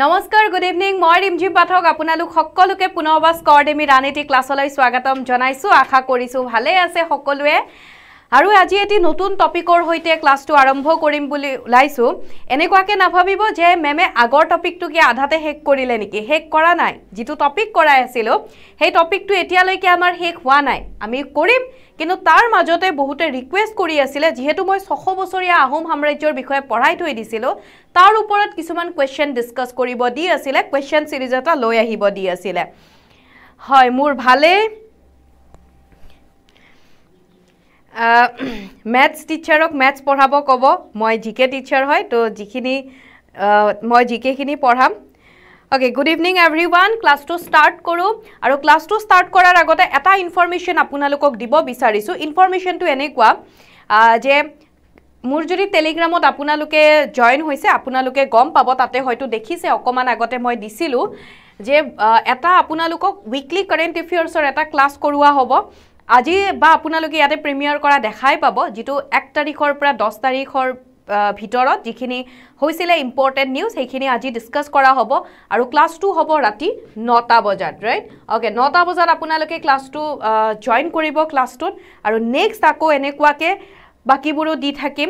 নমস্কাৰ good evening মই ৰিমঝিম পাঠক আপোনালোক সকলোকে পুনৰবাৰ স্কৰডেমী ৰাণীতি ক্লাছলৈ স্বাগতম জনাইছোঁ আশা কৰিছোঁ ভালেই আছে সকলোৱে আৰু আজি এটি নতুন টপিকৰ সৈতে ক্লাছটো আৰম্ভ কৰিম বুলি ওলাইছোঁ এনেকুৱাকৈ নাভাবিব যে মেমে আগৰ টপিকটোকে আধাতে শেষ কৰিলে নেকি শেষ কৰা নাই যিটো টপিক কৰাই আছিলোঁ সেই টপিকটো এতিয়ালৈকে আমাৰ শেষ হোৱা নাই আমি কৰিম কিন্তু তাৰ মাজতে বহুতে ৰিকুৱেষ্ট কৰি আছিলে যিহেতু মই ছশ বছৰীয়া আহোম সাম্ৰাজ্যৰ বিষয়ে পঢ়াই থৈ দিছিলোঁ তাৰ ওপৰত কিছুমান কুৱেশ্যন ডিছকাছ কৰিব দি আছিলে কুৱেশ্যন ছিৰিজ এটা লৈ আহিব দি আছিলে হয় মোৰ ভালেই মেথছ টিচাৰক মেথছ পঢ়াব ক'ব মই জি কে টিচাৰ হয় ত' যিখিনি মই জি কেখিনি পঢ়াম okay good evening every one ক্লাছটো ষ্টাৰ্ট কৰোঁ আৰু ক্লাছটো ষ্টাৰ্ট কৰাৰ আগতে এটা ইনফৰ্মেশ্যন আপোনালোকক দিব বিচাৰিছোঁ ইনফৰ্মেশ্যনটো এনেকুৱা যে মোৰ যদি টেলিগ্ৰামত আপোনালোকে জইন হৈছে আপোনালোকে গম পাব তাতে হয়তো দেখিছে অকণমান আগতে মই দিছিলোঁ যে এটা আপোনালোকক উইকলি কাৰেণ্ট এফেয়াৰ্ছৰ এটা ক্লাছ কৰোৱা হ'ব আজি বা আপোনালোকে ইয়াতে প্ৰিমিয়াৰ কৰা দেখাই পাব যিটো এক তাৰিখৰ পৰা দহ তাৰিখৰ ভিতৰত যিখিনি হৈছিলে ইম্পৰ্টেণ্ট নিউজ সেইখিনি আজি ডিছকাছ কৰা হ'ব আৰু ক্লাছটো হ'ব ৰাতি নটা বজাত ৰাইট অ'কে নটা বজাত আপোনালোকে ক্লাছটো জইন কৰিব ক্লাছটোত আৰু নেক্সট আকৌ এনেকুৱাকৈ বাকীবোৰো দি থাকিম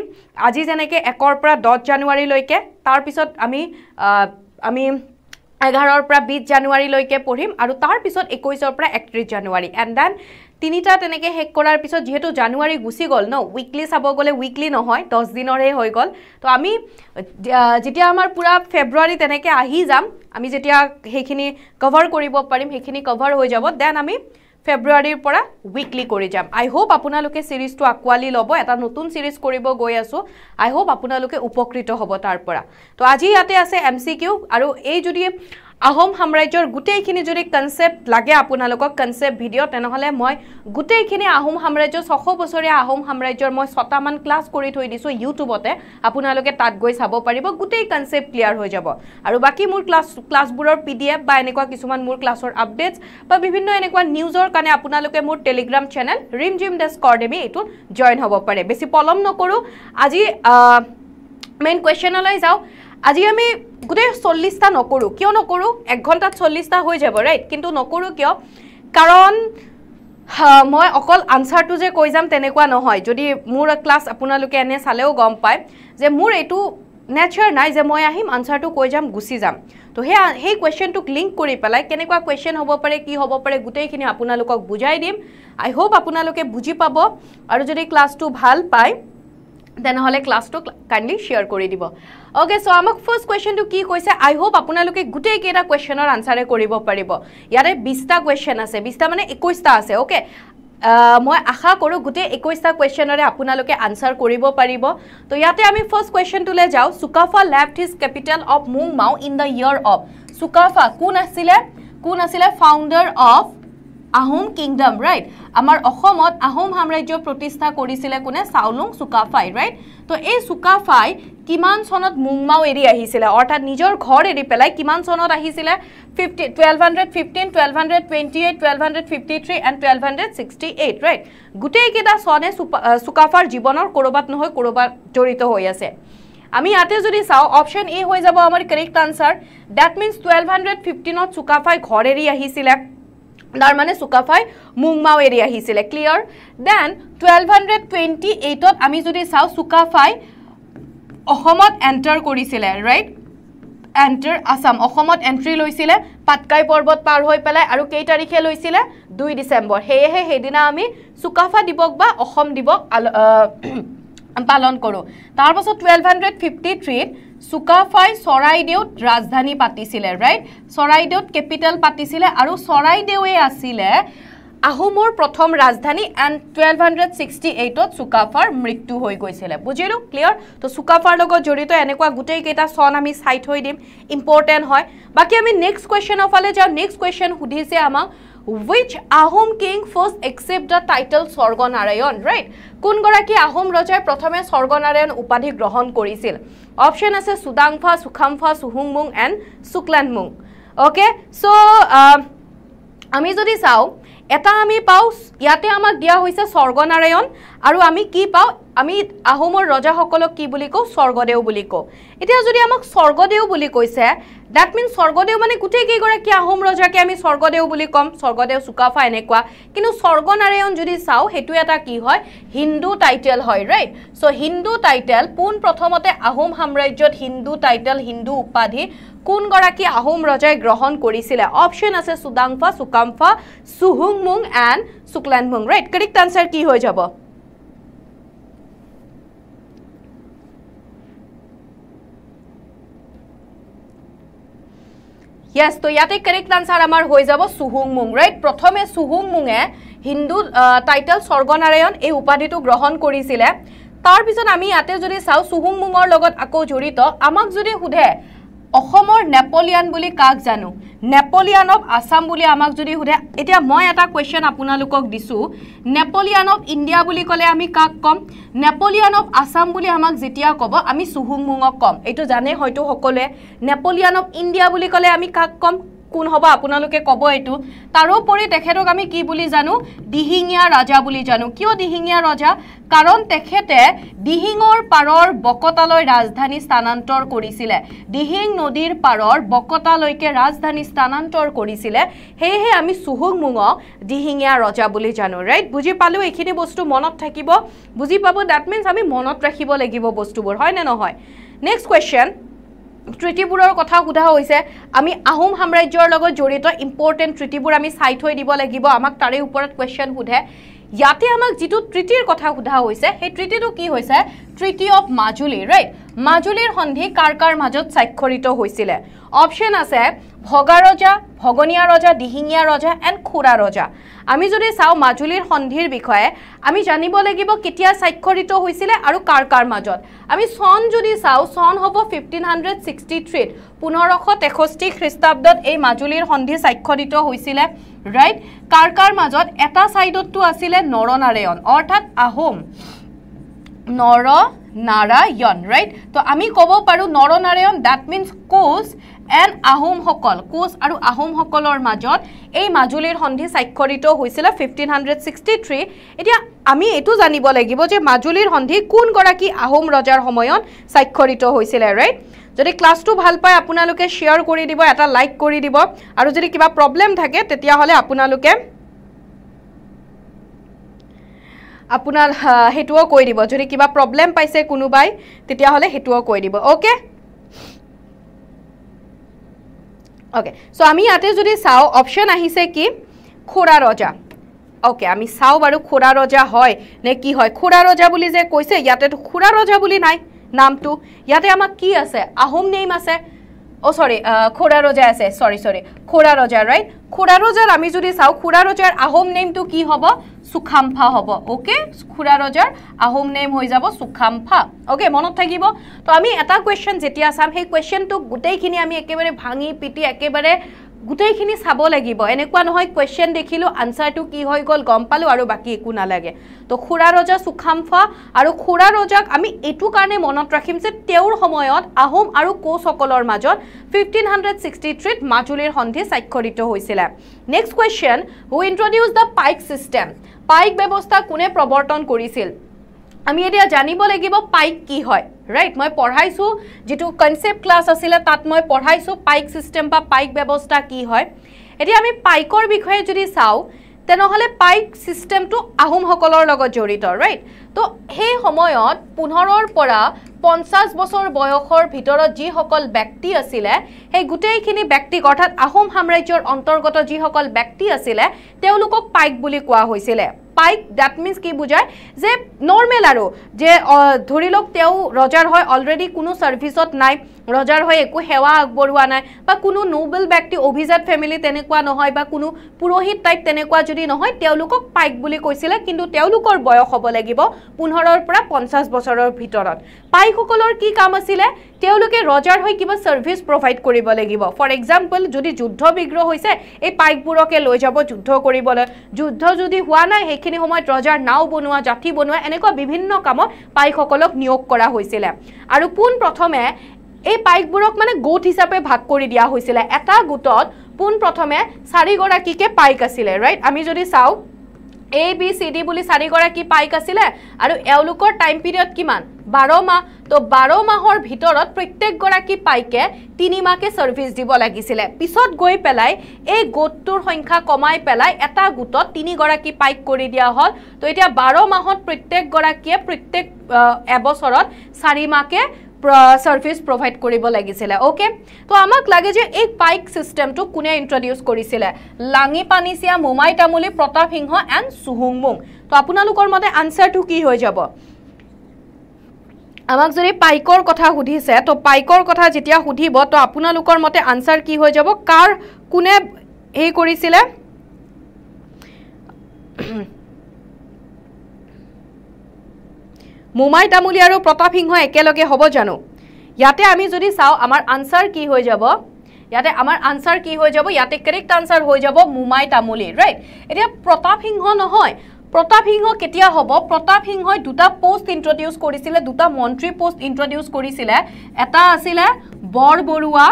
আজি যেনেকৈ একৰ পৰা দহ জানুৱাৰীলৈকে তাৰপিছত আমি আমি এঘাৰৰ পৰা বিছ জানুৱাৰীলৈকে পঢ়িম আৰু তাৰপিছত একৈছৰ পৰা একত্ৰিছ জানুৱাৰী এণ্ড দেন তিনিটা তেনেকৈ শেষ কৰাৰ পিছত যিহেতু জানুৱাৰী গুচি গ'ল ন উইকলি চাব গ'লে উইকলি নহয় দহ দিনৰহে হৈ গ'ল তো আমি যেতিয়া আমাৰ পূৰা ফেব্ৰুৱাৰী তেনেকৈ আহি যাম আমি যেতিয়া সেইখিনি কভাৰ কৰিব পাৰিম সেইখিনি কভাৰ হৈ যাব দেন আমি ফেব্ৰুৱাৰীৰ পৰা উইকলি কৰি যাম আই হোপ আপোনালোকে চিৰিজটো আঁকোৱালি ল'ব এটা নতুন চিৰিজ কৰিব গৈ আছোঁ আই হোপ আপোনালোকে উপকৃত হ'ব তাৰ পৰা তো আজি ইয়াতে আছে এম চি কিউ আৰু এই যদি আহোম সাম্ৰাজ্যৰ গোটেইখিনি যদি কনচেপ্ট লাগে আপোনালোকক কনচেপ্ট ভিডিঅ' তেনেহ'লে মই গোটেইখিনি আহোম সাম্ৰাজ্য ছশ বছৰীয়া আহোম সাম্ৰাজ্যৰ মই ছটামান ক্লাছ কৰি থৈ দিছোঁ ইউটিউবতে আপোনালোকে তাত গৈ চাব পাৰিব গোটেই কনচেপ্ট ক্লিয়াৰ হৈ যাব আৰু বাকী মোৰ ক্লাছ ক্লাছবোৰৰ পি ডি এফ বা এনেকুৱা কিছুমান মোৰ ক্লাছৰ আপডেটছ বা বিভিন্ন এনেকুৱা নিউজৰ কাৰণে আপোনালোকে মোৰ টেলিগ্ৰাম চেনেল ৰিম জিম ডেছ কৰ্ডেমি এইটো জইন হ'ব পাৰে বেছি পলম নকৰোঁ আজি মেইন কুৱেশ্যনলৈ যাওঁ আজি আমি গোটেই চল্লিছটা নকৰোঁ কিয় নকৰোঁ এক ঘণ্টাত চল্লিছটা হৈ যাব ৰাইট কিন্তু নকৰোঁ কিয় কাৰণ মই অকল আনচাৰটো যে কৈ যাম তেনেকুৱা নহয় যদি মোৰ ক্লাছ আপোনালোকে এনে চালেও গম পায় যে মোৰ এইটো নেচাৰ নাই যে মই আহিম আনচাৰটো কৈ যাম গুচি যাম তো সেই সেই কুৱেশ্যনটোক লিংক কৰি পেলাই কেনেকুৱা কুৱেশ্যন হ'ব পাৰে কি হ'ব পাৰে গোটেইখিনি আপোনালোকক বুজাই দিম আই হোপ আপোনালোকে বুজি পাব আৰু যদি ক্লাছটো ভাল পায় তেনেহ'লে ক্লাছটো কাইণ্ডলি শ্বেয়াৰ কৰি দিব অ'কে চ' আমাক ফাৰ্ষ্ট কুৱেশ্যনটো কি কৈছে আই হোপ আপোনালোকে গোটেইকেইটা কুৱেশ্যনৰ আনচাৰে কৰিব পাৰিব ইয়াতে বিছটা কুৱেশ্যন আছে বিছটা মানে একৈছটা আছে অ'কে মই আশা কৰোঁ গোটেই একৈছটা কুৱেশ্যনেৰে আপোনালোকে আনচাৰ কৰিব পাৰিব তো ইয়াতে আমি ফাৰ্ষ্ট কুৱেশ্যনটোলৈ যাওঁ Sukapha left his capital of Mong Mao in the year of Sukapha কোন আছিলে কোন আছিলে founder of Ahom kingdom right আমাৰ অসমত আহোম সাম্ৰাজ্য প্ৰতিষ্ঠা কৰিছিলে কোনে চাওলুং চুকাফাই ৰাইট তো এই চুকাফাই কিমান চনত মুংমাও এৰি আহিছিলে অৰ্থাৎ নিজৰ ঘৰ এৰি পেলাই কিমান চনত আহিছিলে fifty twelve hundred fifteen twelve hundred twenty eight twelve hundred fifty three and twelve hundred sixty eight right গোটেইকেইটা চনে চুপা চুকাফাৰ জীৱনৰ ক'ৰবাত নহয় ক'ৰবাত জড়িত হৈ আছে আমি ইয়াতে যদি চাওঁ অপশ্যন এ হৈ যাব আমাৰ correct answer that means twelve hundred ফিফটিনত চুকাফাই ঘৰ এৰি আহিছিলে তাৰ মানে চুকাফাই মুংমাও এৰি আহিছিলে ক্লিয়াৰ দেন টুৱেল্ভ হাণ্ড্ৰেড টুৱেণ্টি এইটত আমি যদি চাওঁ চুকাফাই অসমত এণ্টাৰ কৰিছিলে ৰাইট এণ্টাৰ আছাম অসমত এণ্ট্ৰি লৈছিলে পাটকাই পৰ্বত পাৰ হৈ পেলাই আৰু কেই তাৰিখে লৈছিলে দুই ডিচেম্বৰ সেয়েহে সেইদিনা আমি চুকাফা দিৱস বা অসম দিৱস পালন কৰোঁ তাৰপাছত টুৱেল্ভ হাণ্ড্ৰেড ফিফটি থ্ৰীত চুকাফাই চৰাইদেউত ৰাজধানী পাতিছিলে ৰাইট চৰাইদেউত কেপিটেল পাতিছিলে আৰু চৰাইদেউৱে আছিলে আহোমৰ প্ৰথম ৰাজধানী এণ্ড টুৱেলভ হাণ্ড্ৰেড ছিক্সটি এইটত চুকাফাৰ মৃত্যু হৈ গৈছিলে বুজিলোঁ ক্লিয়াৰ তো চুকাফাৰ লগত জড়িত এনেকুৱা গোটেইকেইটা চন আমি চাই থৈ দিম ইম্পৰ্টেণ্ট হয় বাকী আমি নেক্সট কুৱেশ্যনৰ ফালে যাওঁ নেক্সট কুৱেশ্যন সুধিছে আমাক which Ahom king first accept the title Sorgonarayon, right? Kungoraki Ahom Raja Prothame Sorgonarayon Upadi Grohon Korisil. Option as a Sudangfa, Sukhamfa, Suhungmung, and Suklanmung. Okay, so Amizodi Sao, Etami Paus, Yate Amak Dia, who is a Sorgonarayon, Aruami Ki Pau, আমি আহোমৰ ৰজাসকলক কি বুলি কওঁ স্বৰ্গদেউ বুলি কওঁ এতিয়া যদি আমাক স্বৰ্গদেউ বুলি কৈছে ডেট মিন স্বৰ্গদেউ মানে গোটেইকেইগৰাকী আহোম ৰজাকে আমি স্বৰ্গদেউ বুলি ক'ম স্বৰ্গদেউ চুকাফা এনেকুৱা কিন্তু স্বৰ্গনাৰায়ণ যদি চাওঁ সেইটো এটা কি হয় হিন্দু টাইটেল হয় ৰাইট চ' হিন্দু টাইটেল পোন প্ৰথমতে আহোম সাম্ৰাজ্যত হিন্দু টাইটেল হিন্দু উপাধি কোনগৰাকী আহোম ৰজাই গ্ৰহণ কৰিছিলে অপশ্যন আছে চুদাংফা চুকাম্ফা চুহুংমুং and Suklenmung right correct answer কি হৈ যাব ইয়াছ তো ইয়াতে কারেক্ট আনসার আমার হয়ে যাব সুহুং মুং রাইট প্রথমে সুহুং মুঙে হিন্দু টাইটেল স্বর্গনারায়ণ এই উপাধি গ্রহণ করেছিল তারপর আমি ইয়াতে যদি চাও সুহুং মুঙর আকো জড়িত আমাক যদি সুধে অসমৰ নেপলিয়ান বুলি কাক জানো নেপলিয়ান অফ আছাম বুলি আমাক যদি সোধে এতিয়া মই এটা কুৱেশ্যন আপোনালোকক দিছোঁ অফ ইণ্ডিয়া বুলি ক'লে আমি কাক ক'ম নেপলিয়ান অফ আছাম বুলি আমাক যেতিয়া ক'ব আমি চুহুংমুঙক ক'ম এইটো জানে হয়তো সকলোৱে অফ ইণ্ডিয়া বুলি ক'লে আমি কাক ক'ম কোন হ'ব আপোনালোকে ক'ব এইটো তাৰোপৰি তেখেতক আমি কি বুলি জানো দিহিঙীয়া ৰজা বুলি জানো কিয় দিহিঙীয়া ৰজা কাৰণ তেখেতে দিহিঙৰ পাৰৰ বকতালৈ ৰাজধানী স্থানান্তৰ কৰিছিলে দিহিং নদীৰ পাৰৰ বকতালৈকে ৰাজধানী স্থানান্তৰ কৰিছিলে সেয়েহে আমি চুহুংমুঙক দিহিঙীয়া ৰজা বুলি জানো ৰাইট বুজি পালোঁ এইখিনি বস্তু মনত থাকিব বুজি পাব ডেট মিনছ আমি মনত ৰাখিব লাগিব বস্তুবোৰ হয়নে নহয় নেক্সট কুৱেশ্যন ত্ৰিটিবোৰৰ কথা সোধা হৈছে আমি আহোম সাম্ৰাজ্যৰ লগত জড়িত ইম্পৰ্টেণ্ট ত্ৰিটিবোৰ আমি চাই থৈ দিব লাগিব আমাক তাৰে ওপৰত কুৱেশ্যন সোধে ইয়াতে আমাক যিটো ট্ৰিটিৰ কথা সোধা হৈছে সেই ট্ৰিটিটো কি হৈছে ট্ৰিটি অফ মাজুলী ৰাইট মাজুলীৰ সন্ধি কাৰ কাৰ মাজত স্বাক্ষৰিত হৈছিলে অপশ্যন আছে ভগা ৰজা ভগনীয়া ৰজা দিহিঙীয়া ৰজা এণ্ড খুৰা ৰজা আমি যদি চাওঁ মাজুলীৰ সন্ধিৰ বিষয়ে আমি জানিব লাগিব কেতিয়া স্বাক্ষৰিত হৈছিলে আৰু কাৰ কাৰ মাজত আমি চন যদি চাওঁ চন হ'ব ফিফটিন হাণ্ড্ৰেড ছিক্সটি থ্ৰীত পোন্ধৰশ তেষষ্ঠি খ্ৰীষ্টাব্দত এই মাজুলীৰ সন্ধি স্বাক্ষৰিত হৈছিলে ৰাইট কাৰ কাৰ মাজত এটা ছাইডতটো আছিলে নৰনাৰায়ণ অৰ্থাৎ আহোম নৰ নাৰায়ণ ৰাইট তো আমি ক'ব পাৰোঁ Nara Narayan that means Koch and আহোমসকল কোচ আৰু আহোমসকলৰ মাজত এই মাজুলীৰ সন্ধি স্বাক্ষৰিত হৈছিলে ফিফটিন হাণ্ড্ৰেড ছিক্সটি থ্ৰী এতিয়া আমি এইটো জানিব লাগিব যে মাজুলীৰ সন্ধি কোনগৰাকী আহোম ৰজাৰ সময়ত স্বাক্ষৰিত হৈছিলে ৰাইট যদি ক্লাছটো ভাল পায় আপোনালোকে শ্বেয়াৰ কৰি দিব এটা লাইক কৰি দিব আৰু যদি কিবা প্ৰব্লেম থাকে তেতিয়াহ'লে আপোনালোকে আপোনাৰ সেইটোও কৈ দিব যদি কিবা প্ৰব্লেম পাইছে কোনোবাই তেতিয়াহ'লে সেইটোও কৈ দিব অ'কে অ'কে চ' আমি ইয়াতে যদি চাওঁ অপশ্যন আহিছে কি খুৰা ৰজা অ'কে আমি চাওঁ বাৰু খুৰা ৰজা হয় নে কি হয় খুৰা ৰজা বুলি যে কৈছে ইয়াতেতো খুৰা ৰজা বুলি নাই নামটো ইয়াতে আমাক কি আছে আহোম নেইম আছে অ সরি খোড়া রোজা আছে সরি সরি খোড়া রোজা রাইট খোড়া রোজার আমি যদি চাও খোড়া রোজার আহোম নেম তো কি হব সুখাম্পা হব ওকে খোড়া রোজার আহোম নেম হয়ে যাব সুখাম্পা ওকে মনত থাকিব তো আমি এটা কোয়েশন যেতিয়া সাম সেই কোয়েশনটো গোটেইখিনি আমি একেবারে ভাঙি পিটি একেবারে গোটেইখিনি চাব লাগিব এনেকুৱা নহয় কুৱেশ্যন দেখিলোঁ আনচাৰটো কি হৈ গ'ল গম পালোঁ আৰু বাকী একো নালাগে তো খুৰা ৰজা চুখামফা আৰু খুৰা ৰজাক আমি এইটো কাৰণে মনত ৰাখিম যে তেওঁৰ সময়ত আহোম আৰু কোচসকলৰ মাজত ফিফটিন হাণ্ড্ৰেড ছিক্সটি থ্ৰীত মাজুলীৰ সন্ধি স্বাক্ষৰিত হৈছিলে next question who introduced the paik system paik ব্যৱস্থা কোনে প্ৰৱৰ্তন কৰিছিল আমি এতিয়া জানিব লাগিব পাইক কি হয় ৰাইট মই পঢ়াইছোঁ যিটো কনচেপ্ট ক্লাছ আছিলে তাত মই পঢ়াইছোঁ পাইক ছিষ্টেম বা পাইক ব্যৱস্থা কি হয় এতিয়া আমি পাইকৰ বিষয়ে যদি চাওঁ তেনেহ'লে পাইক ছিষ্টেমটো আহোমসকলৰ লগত জড়িত ৰাইট তো সেই সময়ত পোন্ধৰৰ পৰা পঞ্চাছ বছৰ বয়সৰ ভিতৰত যিসকল ব্যক্তি আছিলে সেই গোটেইখিনি ব্যক্তিক অৰ্থাৎ আহোম সাম্ৰাজ্যৰ অন্তৰ্গত যিসকল ব্যক্তি আছিলে তেওঁলোকক পাইক বুলি কোৱা হৈছিলে স্পাইক দ্যাট মিন্স কি বুজায় যে নর্মেল আর যে ধরি লোক রজার হয় অলরেডি কোনো সার্ভিসত নাই ৰজাৰ হৈ একো সেৱা আগবঢ়োৱা নাই বা কোনো নোবেল ব্যক্তি অভিজাত ফেমিলি তেনেকুৱা নহয় বা কোনো পুৰোহিত টাইপ তেনেকুৱা যদি নহয় তেওঁলোকক পাইক বুলি কৈছিলে কিন্তু তেওঁলোকৰ বয়স হ'ব লাগিব পোন্ধৰৰ পৰা পঞ্চাছ বছৰৰ ভিতৰত পাইকসকলৰ কি কাম আছিলে তেওঁলোকে ৰজাৰ হৈ কিবা ছাৰ্ভিচ প্ৰভাইড কৰিব লাগিব ফৰ এক্সাম্পল যদি যুদ্ধ বিগ্ৰহ হৈছে এই পাইকবোৰকে লৈ যাব যুদ্ধ কৰিবলৈ যুদ্ধ যদি হোৱা নাই সেইখিনি সময়ত ৰজাৰ নাও বনোৱা জাঠি বনোৱা এনেকুৱা বিভিন্ন কামত পাইকসকলক নিয়োগ কৰা হৈছিলে আৰু পোন প্ৰথমে এই পাইকবোৰক মানে গোট হিচাপে ভাগ কৰি দিয়া হৈছিলে এটা গোটত পোনপ্ৰথমে চাৰিগৰাকীকে পাইক আছিলে ৰাইট আমি যদি চাওঁ এ বি চি ডি বুলি চাৰিগৰাকী পাইক আছিলে আৰু এওঁলোকৰ টাইম পিৰিয়ড কিমান বাৰ মাহ তো বাৰ মাহৰ ভিতৰত প্ৰত্যেকগৰাকী পাইকে তিনিমাহকে ছাৰ্ভিচ দিব লাগিছিলে পিছত গৈ পেলাই এই গোটটোৰ সংখ্যা কমাই পেলাই এটা গোটত তিনিগৰাকী পাইক কৰি দিয়া হ'ল তো এতিয়া বাৰ মাহত প্ৰত্যেকগৰাকীয়ে প্ৰত্যেক এবছৰত চাৰিমাহকে সার্ভিস প্রভাইড করব লাগিছিল ওকে তো আমাক লাগে যে এই পাইক সিস্টেমটো কোনে ইন্ট্রোডিউস করেছিল লাঙি পানিসিয়া মোমাই তামুলি প্রতাপ সিংহ এন্ড সুহুংমুং তো আপনার মতে আনসারটো কি হয়ে যাব আমাক যদি পাইকৰ কথা সুধিছে তো পাইকৰ কথা যেতিয়া সুধিব তো আপোনালোকৰ মতে আনসাৰ কি হৈ যাব কাৰ কোনে হেৰি কৰিছিলে মোমাই তামুলী আৰু প্ৰতাপ সিংহ একেলগে হ'ব জানো ইয়াতে আমি যদি চাওঁ আমাৰ আনচাৰ কি হৈ যাব ইয়াতে আমাৰ আনচাৰ কি হৈ যাব ইয়াতে কেৰেক্ট আনচাৰ হৈ যাব মোমাই তামুলি ৰাইট এতিয়া প্ৰতাপ সিংহ নহয় প্ৰতাপ সিংহ কেতিয়া হ'ব প্ৰতাপ সিংহই দুটা পোষ্ট ইণ্ট্ৰডিউচ কৰিছিলে দুটা মন্ত্ৰী পোষ্ট ইণ্ট্ৰডিউচ কৰিছিলে এটা আছিলে বৰবৰুৱা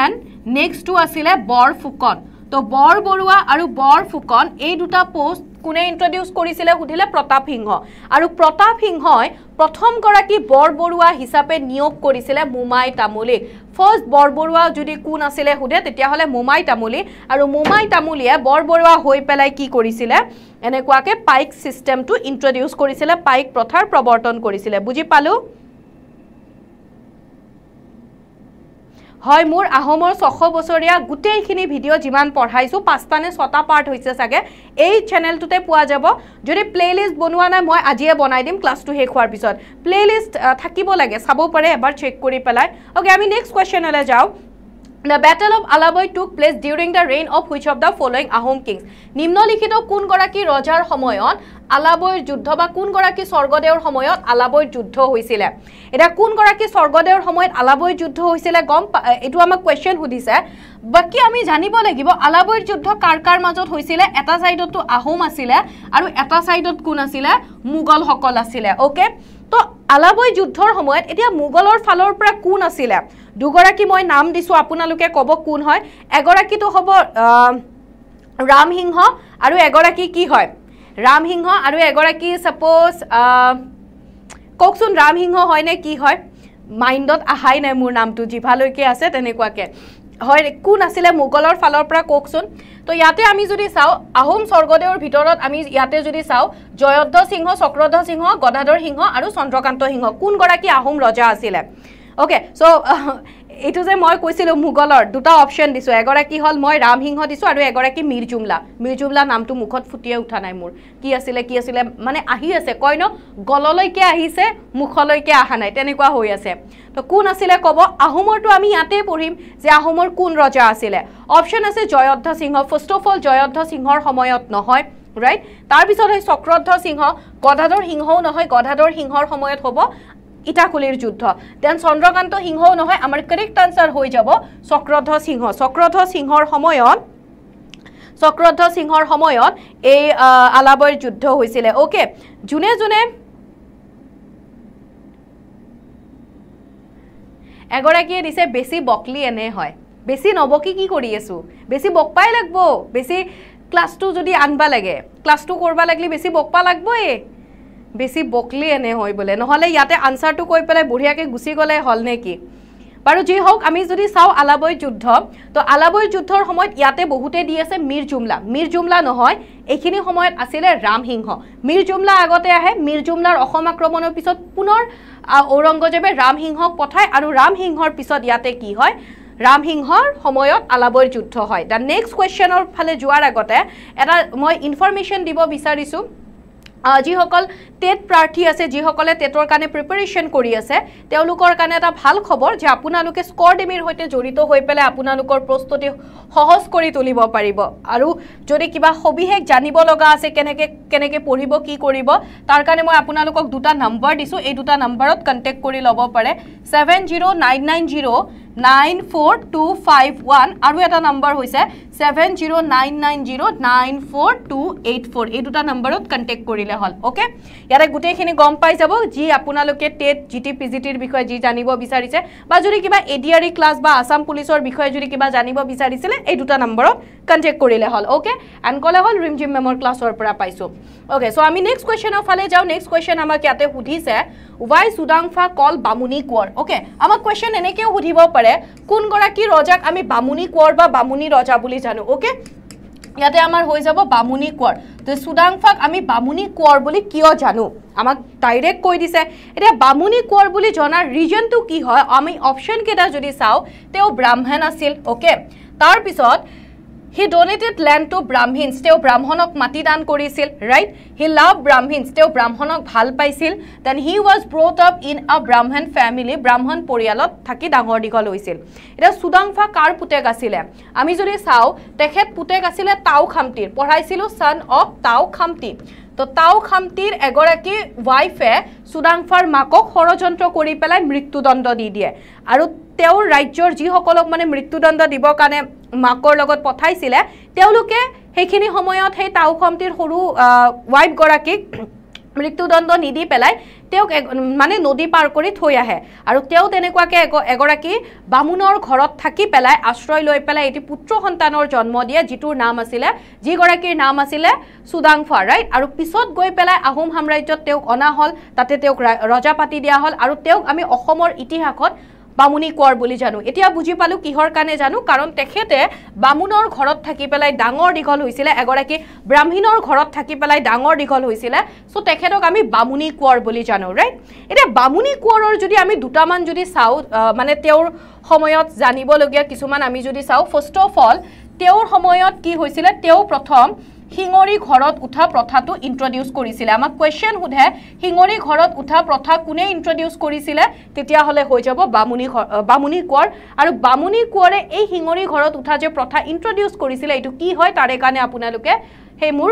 এণ্ড নেক্সটটো আছিলে বৰফুকন তো বৰবৰুৱা আৰু বৰফুকন এই দুটা পোষ্ট কোনে ইন্ট্ৰডিউচ কৰিছিলে সুধিলে প্ৰতাপ সিংহ আৰু প্ৰতাপ সিংহই প্ৰথমগৰাকী বৰবৰুৱা হিচাপে নিয়োগ কৰিছিলে মোমাই তামুলীক ফাৰ্ষ্ট বৰবৰুৱা যদি কোন আছিলে সোধে তেতিয়াহ'লে মোমাই তামুলী আৰু মোমাই তামুলীয়ে বৰবৰুৱা হৈ পেলাই কি কৰিছিলে এনেকুৱাকৈ পাইক ছিষ্টেমটো ইন্ট্ৰডিউচ কৰিছিলে পাইক প্ৰথাৰ প্ৰৱৰ্তন কৰিছিলে বুজি পালোঁ হয় মোৰ আহোমৰ ছশ বছৰীয়া গোটেইখিনি ভিডিঅ' যিমান পঢ়াইছোঁ পাঁচটা নে ছটা পাৰ্ট হৈছে চাগে এই চেনেলটোতে পোৱা যাব যদি প্লেলিষ্ট বনোৱা নাই মই আজিয়ে বনাই দিম ক্লাছটো শেষ হোৱাৰ পিছত প্লেলিষ্ট থাকিব লাগে চাব পাৰে এবাৰ চেক কৰি পেলাই অ'কে আমি নেক্সট কুৱেশ্যনলৈ যাওঁ The Battle of Alaboy took place during the reign of which of the following Ahom kings? Nimnolikhito kun goraki Rajar Homoyon, Alaboy juddho ba kun goraki Sorgodeor Homoyon, Alaboy juddho hoisile. Eta kun goraki Sorgodeor Homoyon, Alaboy juddho hoisile gom etu ama question hudise. Baki ami janibo lagibo Alaboy juddho kar kar majot hoisile eta side to Ahom asile aru eta side ot kun asile Mughal hokol asile. Okay? To Alaboy juddhor Homoyon eta Mughalor falor pra kun asile. দুগৰাকী মই নাম দিছোঁ আপোনালোকে ক'ব কোন হয় এগৰাকীটো হ'ব ৰামসিংহ আৰু এগৰাকী কি হয় ৰামসিংহ আৰু এগৰাকী চাপ'জ কওকচোন ৰামসিংহ হয়নে কি হয় মাইণ্ডত অহাই নাই মোৰ নামটো জিভালৈকে আছে তেনেকুৱাকৈ হয় কোন আছিলে মোগলৰ ফালৰ পৰা কওকচোন তো ইয়াতে আমি যদি চাওঁ আহোম স্বৰ্গদেউৰ ভিতৰত আমি ইয়াতে যদি চাওঁ জয়ধ সিংহ চক্ৰধ সিংহ গদাধৰ সিংহ আৰু চন্দ্ৰকান্ত সিংহ কোনগৰাকী আহোম ৰজা আছিলে অ'কে চ' এইটো যে মই কৈছিলোঁ মোগলৰ দুটা অপশ্যন দিছোঁ এগৰাকী হ'ল মই ৰাম সিংহ দিছোঁ আৰু এগৰাকী মিৰ জুমলা মিৰ জুমলা নামটো মুখত ফুটিয়ে উঠা নাই মোৰ কি আছিলে কি আছিলে মানে আহি আছে কয় ন গললৈকে আহিছে মুখলৈকে অহা নাই তেনেকুৱা হৈ আছে তো কোন আছিলে ক'ব আহোমৰটো আমি ইয়াতেই পঢ়িম যে আহোমৰ কোন ৰজা আছিলে অপশ্যন আছে Jayadhwaj Singha first of all Jayadhwaj সিংহৰ সময়ত নহয় ৰাইট তাৰপিছত হয় চক্ৰধ সিংহ গদাধৰ সিংহও নহয় গদাধৰ সিংহৰ সময়ত হ'ব ইটাকুলিৰ যুদ্ধ দেন চন্দ্ৰকান্ত সিংহও নহয় আমাৰ কাৰেক্ট আনচাৰ হৈ যাব চক্ৰধ সিংহ চক্ৰধ সিংহৰ সময়ত চক্ৰধ সিংহৰ সময়ত এই আলাবৈৰ যুদ্ধ হৈছিলে অ'কে যোনে যোনে এগৰাকীয়ে দিছে বেছি বকলি এনে হয় বেছি নবকি কি কৰি আছোঁ বেছি বকপাই লাগিব বেছি ক্লাছটো যদি আনবা লাগে ক্লাছটো কৰিব লাগিলে বেছি বকপা লাগিবই বেছি বকলি এনে হয় বোলে নহ'লে ইয়াতে আনচাৰটো কৈ পেলাই বুঢ়িয়াকৈ গুচি গ'লে হ'ল কি বাৰু যি হওক আমি যদি চাওঁ আলাবৈ যুদ্ধ তো আলাবৈ যুদ্ধৰ সময়ত ইয়াতে বহুতে দি আছে মীৰ জুমলা মিৰ জুমলা নহয় এইখিনি সময়ত আছিলে ৰামসিংহ মিৰ জুমলা আগতে আহে মিৰ জুমলাৰ অসম আক্ৰমণৰ পিছত পুনৰ ঔৰংগজেবে ৰামসিংহক পঠায় আৰু ৰামসিংহৰ পিছত ইয়াতে কি হয় ৰামসিংহৰ সময়ত আলাবৈ যুদ্ধ হয় দা নেক্সট কুৱেশ্যনৰ ফালে যোৱাৰ আগতে এটা মই ইনফৰ্মেশ্যন দিব বিচাৰিছোঁ যিসকল টেট প্ৰাৰ্থী আছে যিসকলে টেটৰ কাৰণে প্ৰিপেৰেশ্যন কৰি আছে তেওঁলোকৰ কাৰণে এটা ভাল খবৰ যে আপোনালোকে স্কৰডেমীৰ সৈতে জড়িত হৈ পেলাই আপোনালোকৰ প্ৰস্তুতি সহজ কৰি তুলিব পাৰিব আৰু যদি কিবা সবিশেষ জানিব লগা আছে কেনেকৈ কেনেকৈ পঢ়িব কি কৰিব তাৰ কাৰণে মই আপোনালোকক দুটা নম্বৰ দিছোঁ এই দুটা নম্বৰত কণ্টেক্ট কৰি ল'ব পাৰে seven zero' nine nine zero' nine four two five one আৰু এটা নাম্বাৰ হৈছে seven zero' nine nine zero' nine four two eight four এই দুটা নাম্বাৰত কণ্টেক্ট কৰিলে হ'ল অ'কে ইয়াতে গোটেইখিনি গম পাই যাব যি আপোনালোকে TET G T P G টিৰ বিষয়ে যি জানিব বিচাৰিছে বা যদি কিবা A D R E class বা আছাম পুলিচৰ বিষয়ে যদি কিবা জানিব বিচাৰিছিলে এই দুটা নম্বৰত কণ্টেক্ট কৰিলে হ'ল অ'কে এণ্ড ক'লে হ'ল ৰিমজিম মেমৰ ক্লাছৰ পৰা পাইছোঁ অ'কে চ' আমি নেক্সট কুৱেশ্যনৰ ফালে যাওঁ নেক্সট কুৱেশ্যন আমাক ইয়াতে সুধিছে why Sudangpha called Bamuni Konwar okay আমাক কুৱেশ্যন এনেকৈও সুধিব পাৰে কোনগৰাকী ৰজাক আমি বামুনি কোঁৱৰ বা বামুনি ৰজা বুলি জানো অ'কে ইয়াতে আমাৰ হৈ যাব বামুনি কোঁৱৰ তো চুদাংফাক আমি বামুনি কোঁৱৰ বুলি কিয় জানো আমাক ডাইৰেক্ট কৈ দিছে এতিয়া বামুনি কোঁৱৰ বুলি জনাৰ ৰিজনটো কি হয় আমি অপশ্যনকেইটা যদি চাওঁ তেওঁ ব্ৰাহ্মণ আছিল অ'কে তাৰপিছত হি ডনেটেড লেণ্ড টু ব্ৰাহ্মীণ্স তেওঁ ব্ৰাহ্মণক মাটি দান কৰিছিল ৰাইট হি লাভ ব্ৰাহ্মীণ্স তেওঁ ব্ৰাহ্মণক ভাল পাইছিল then he was brought up in a Brahmin family ব্ৰাহ্মণ পৰিয়ালত থাকি ডাঙৰ দীঘল হৈছিল এতিয়া চুদাংফা কাৰ পুতেক আছিলে আমি যদি চাওঁ তেখেত পুতেক আছিলে টাও খামটিৰ পঢ়াইছিলোঁ চান অৱ টাও খামটি তো টাও খামটিৰ এগৰাকী ৱাইফে চুদাংফাৰ মাকক ষড়যন্ত্ৰ কৰি পেলাই মৃত্যুদণ্ড দি দিয়ে আৰু তেওঁৰ ৰাজ্যৰ যিসকলক মানে মৃত্যুদণ্ড দিবৰ কাৰণে মাকৰ লগত পঠাইছিলে তেওঁলোকে সেইখিনি সময়ত সেই টাউখমটিৰ সৰু ৱাইফগৰাকীক মৃত্যুদণ্ড নিদি পেলাই তেওঁক মানে নদী পাৰ কৰি থৈ আহে আৰু তেওঁ তেনেকুৱাকৈ এগৰাকী বামুণৰ ঘৰত থাকি পেলাই আশ্ৰয় লৈ পেলাই এটি পুত্ৰ সন্তানৰ জন্ম দিয়ে যিটোৰ নাম আছিলে যিগৰাকীৰ নাম আছিলে চুদাংফা ৰাইট আৰু পিছত গৈ পেলাই আহোম সাম্ৰাজ্যত তেওঁক অনা হ'ল তাতে তেওঁক ৰজা পাতি দিয়া হ'ল আৰু তেওঁক আমি অসমৰ ইতিহাসত বামুণি কোঁৱৰ বুলি জানো এতিয়া বুজি পালোঁ কিহৰ কাৰণে জানো কাৰণ তেখেতে বামুণৰ ঘৰত থাকি পেলাই ডাঙৰ দীঘল হৈছিলে এগৰাকী ব্ৰাহ্মীণৰ ঘৰত থাকি পেলাই ডাঙৰ দীঘল হৈছিলে চ' তেখেতক আমি বামুণী কোঁৱৰ বুলি জানো ৰাইট এতিয়া বামুণী কোঁৱৰৰ যদি আমি দুটামান যদি চাওঁ মানে তেওঁৰ সময়ত জানিবলগীয়া কিছুমান আমি যদি চাওঁ ফাৰ্ষ্ট অফ অল তেওঁৰ সময়ত কি হৈছিলে তেওঁ প্ৰথম শিঙৰি ঘৰত উঠা প্ৰথাটো ইন্ট্ৰডিউচ কৰিছিলে আমাক কুৱেশ্যন সোধে শিঙৰি ঘৰত উঠা প্ৰথা কোনে ইন্ট্ৰডিউচ কৰিছিলে তেতিয়াহ'লে হৈ যাব বামুণী ঘৰ বামুণী কোঁৱৰ আৰু বামুণী কোঁৱৰে এই শিঙৰি ঘৰত উঠা যে প্ৰথা ইন্ট্ৰডিউচ কৰিছিলে এইটো কি হয় তাৰে কাৰণে আপোনালোকে সেই মোৰ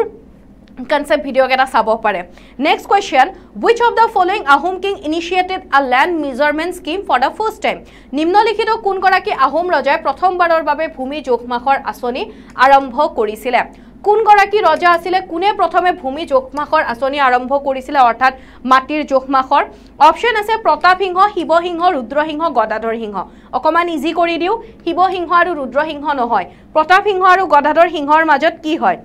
কনচেপ্ট ভিডিঅ'কেইটা চাব পাৰে next question which of the following Ahom king initiated a land measurement scheme for the first time নিম্নলিখিত কোনগৰাকী আহোম ৰজাই প্ৰথমবাৰৰ বাবে ভূমি জোখ মাহৰ আঁচনি আৰম্ভ কৰিছিলে কোনগৰাকী ৰজা আছিলে কোনে প্ৰথমে ভূমি জোখমাখৰ আঁচনি আৰম্ভ কৰিছিলে অৰ্থাৎ মাটিৰ জোখমাখৰ অপশ্যন আছে প্ৰতাপসিংহ শিৱসিংহ ৰুদ্ৰসিংহ গদাধৰ সিংহ অকণমান ইজি কৰি দিওঁ শিৱসিংহ আৰু ৰুদ্ৰসিংহ নহয় প্ৰতাপসিংহ আৰু গদাধৰ সিংহৰ মাজত কি হয়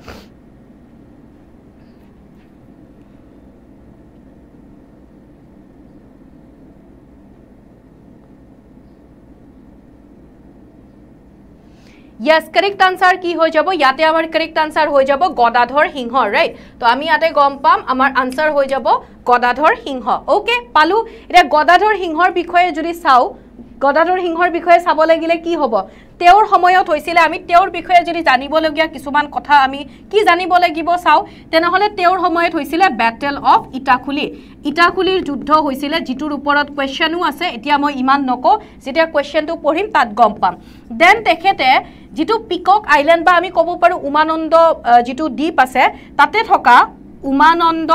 Yes, correct answer ki hoy jabo. Yate amar correct answer hoy jabo Godadhor Hingha, right? To ami yate gompam amar answer hoy jabo Godadhor Hingha. Okay, palu. Ita Godadhor Hingha bikhoye juri sao. Gadadhar সিংহৰ বিষয়ে চাব লাগিলে কি হ'ব তেওঁৰ সময়ত হৈছিলে আমি তেওঁৰ বিষয়ে যদি জানিবলগীয়া কিছুমান কথা আমি কি জানিব লাগিব চাওঁ তেনেহ'লে তেওঁৰ সময়ত হৈছিলে বেটেল অফ ইটাখুলি ইটাখুলিৰ যুদ্ধ হৈছিলে যিটোৰ ওপৰত কুৱেশ্যনো আছে এতিয়া মই ইমান নকওঁ যেতিয়া কুৱেশ্যনটো পঢ়িম তাত গম পাম দেন তেখেতে যিটো পিকক আইলেণ্ড বা আমি ক'ব পাৰোঁ উমানন্দ যিটো দ্বীপ আছে তাতে থকা উমানন্দ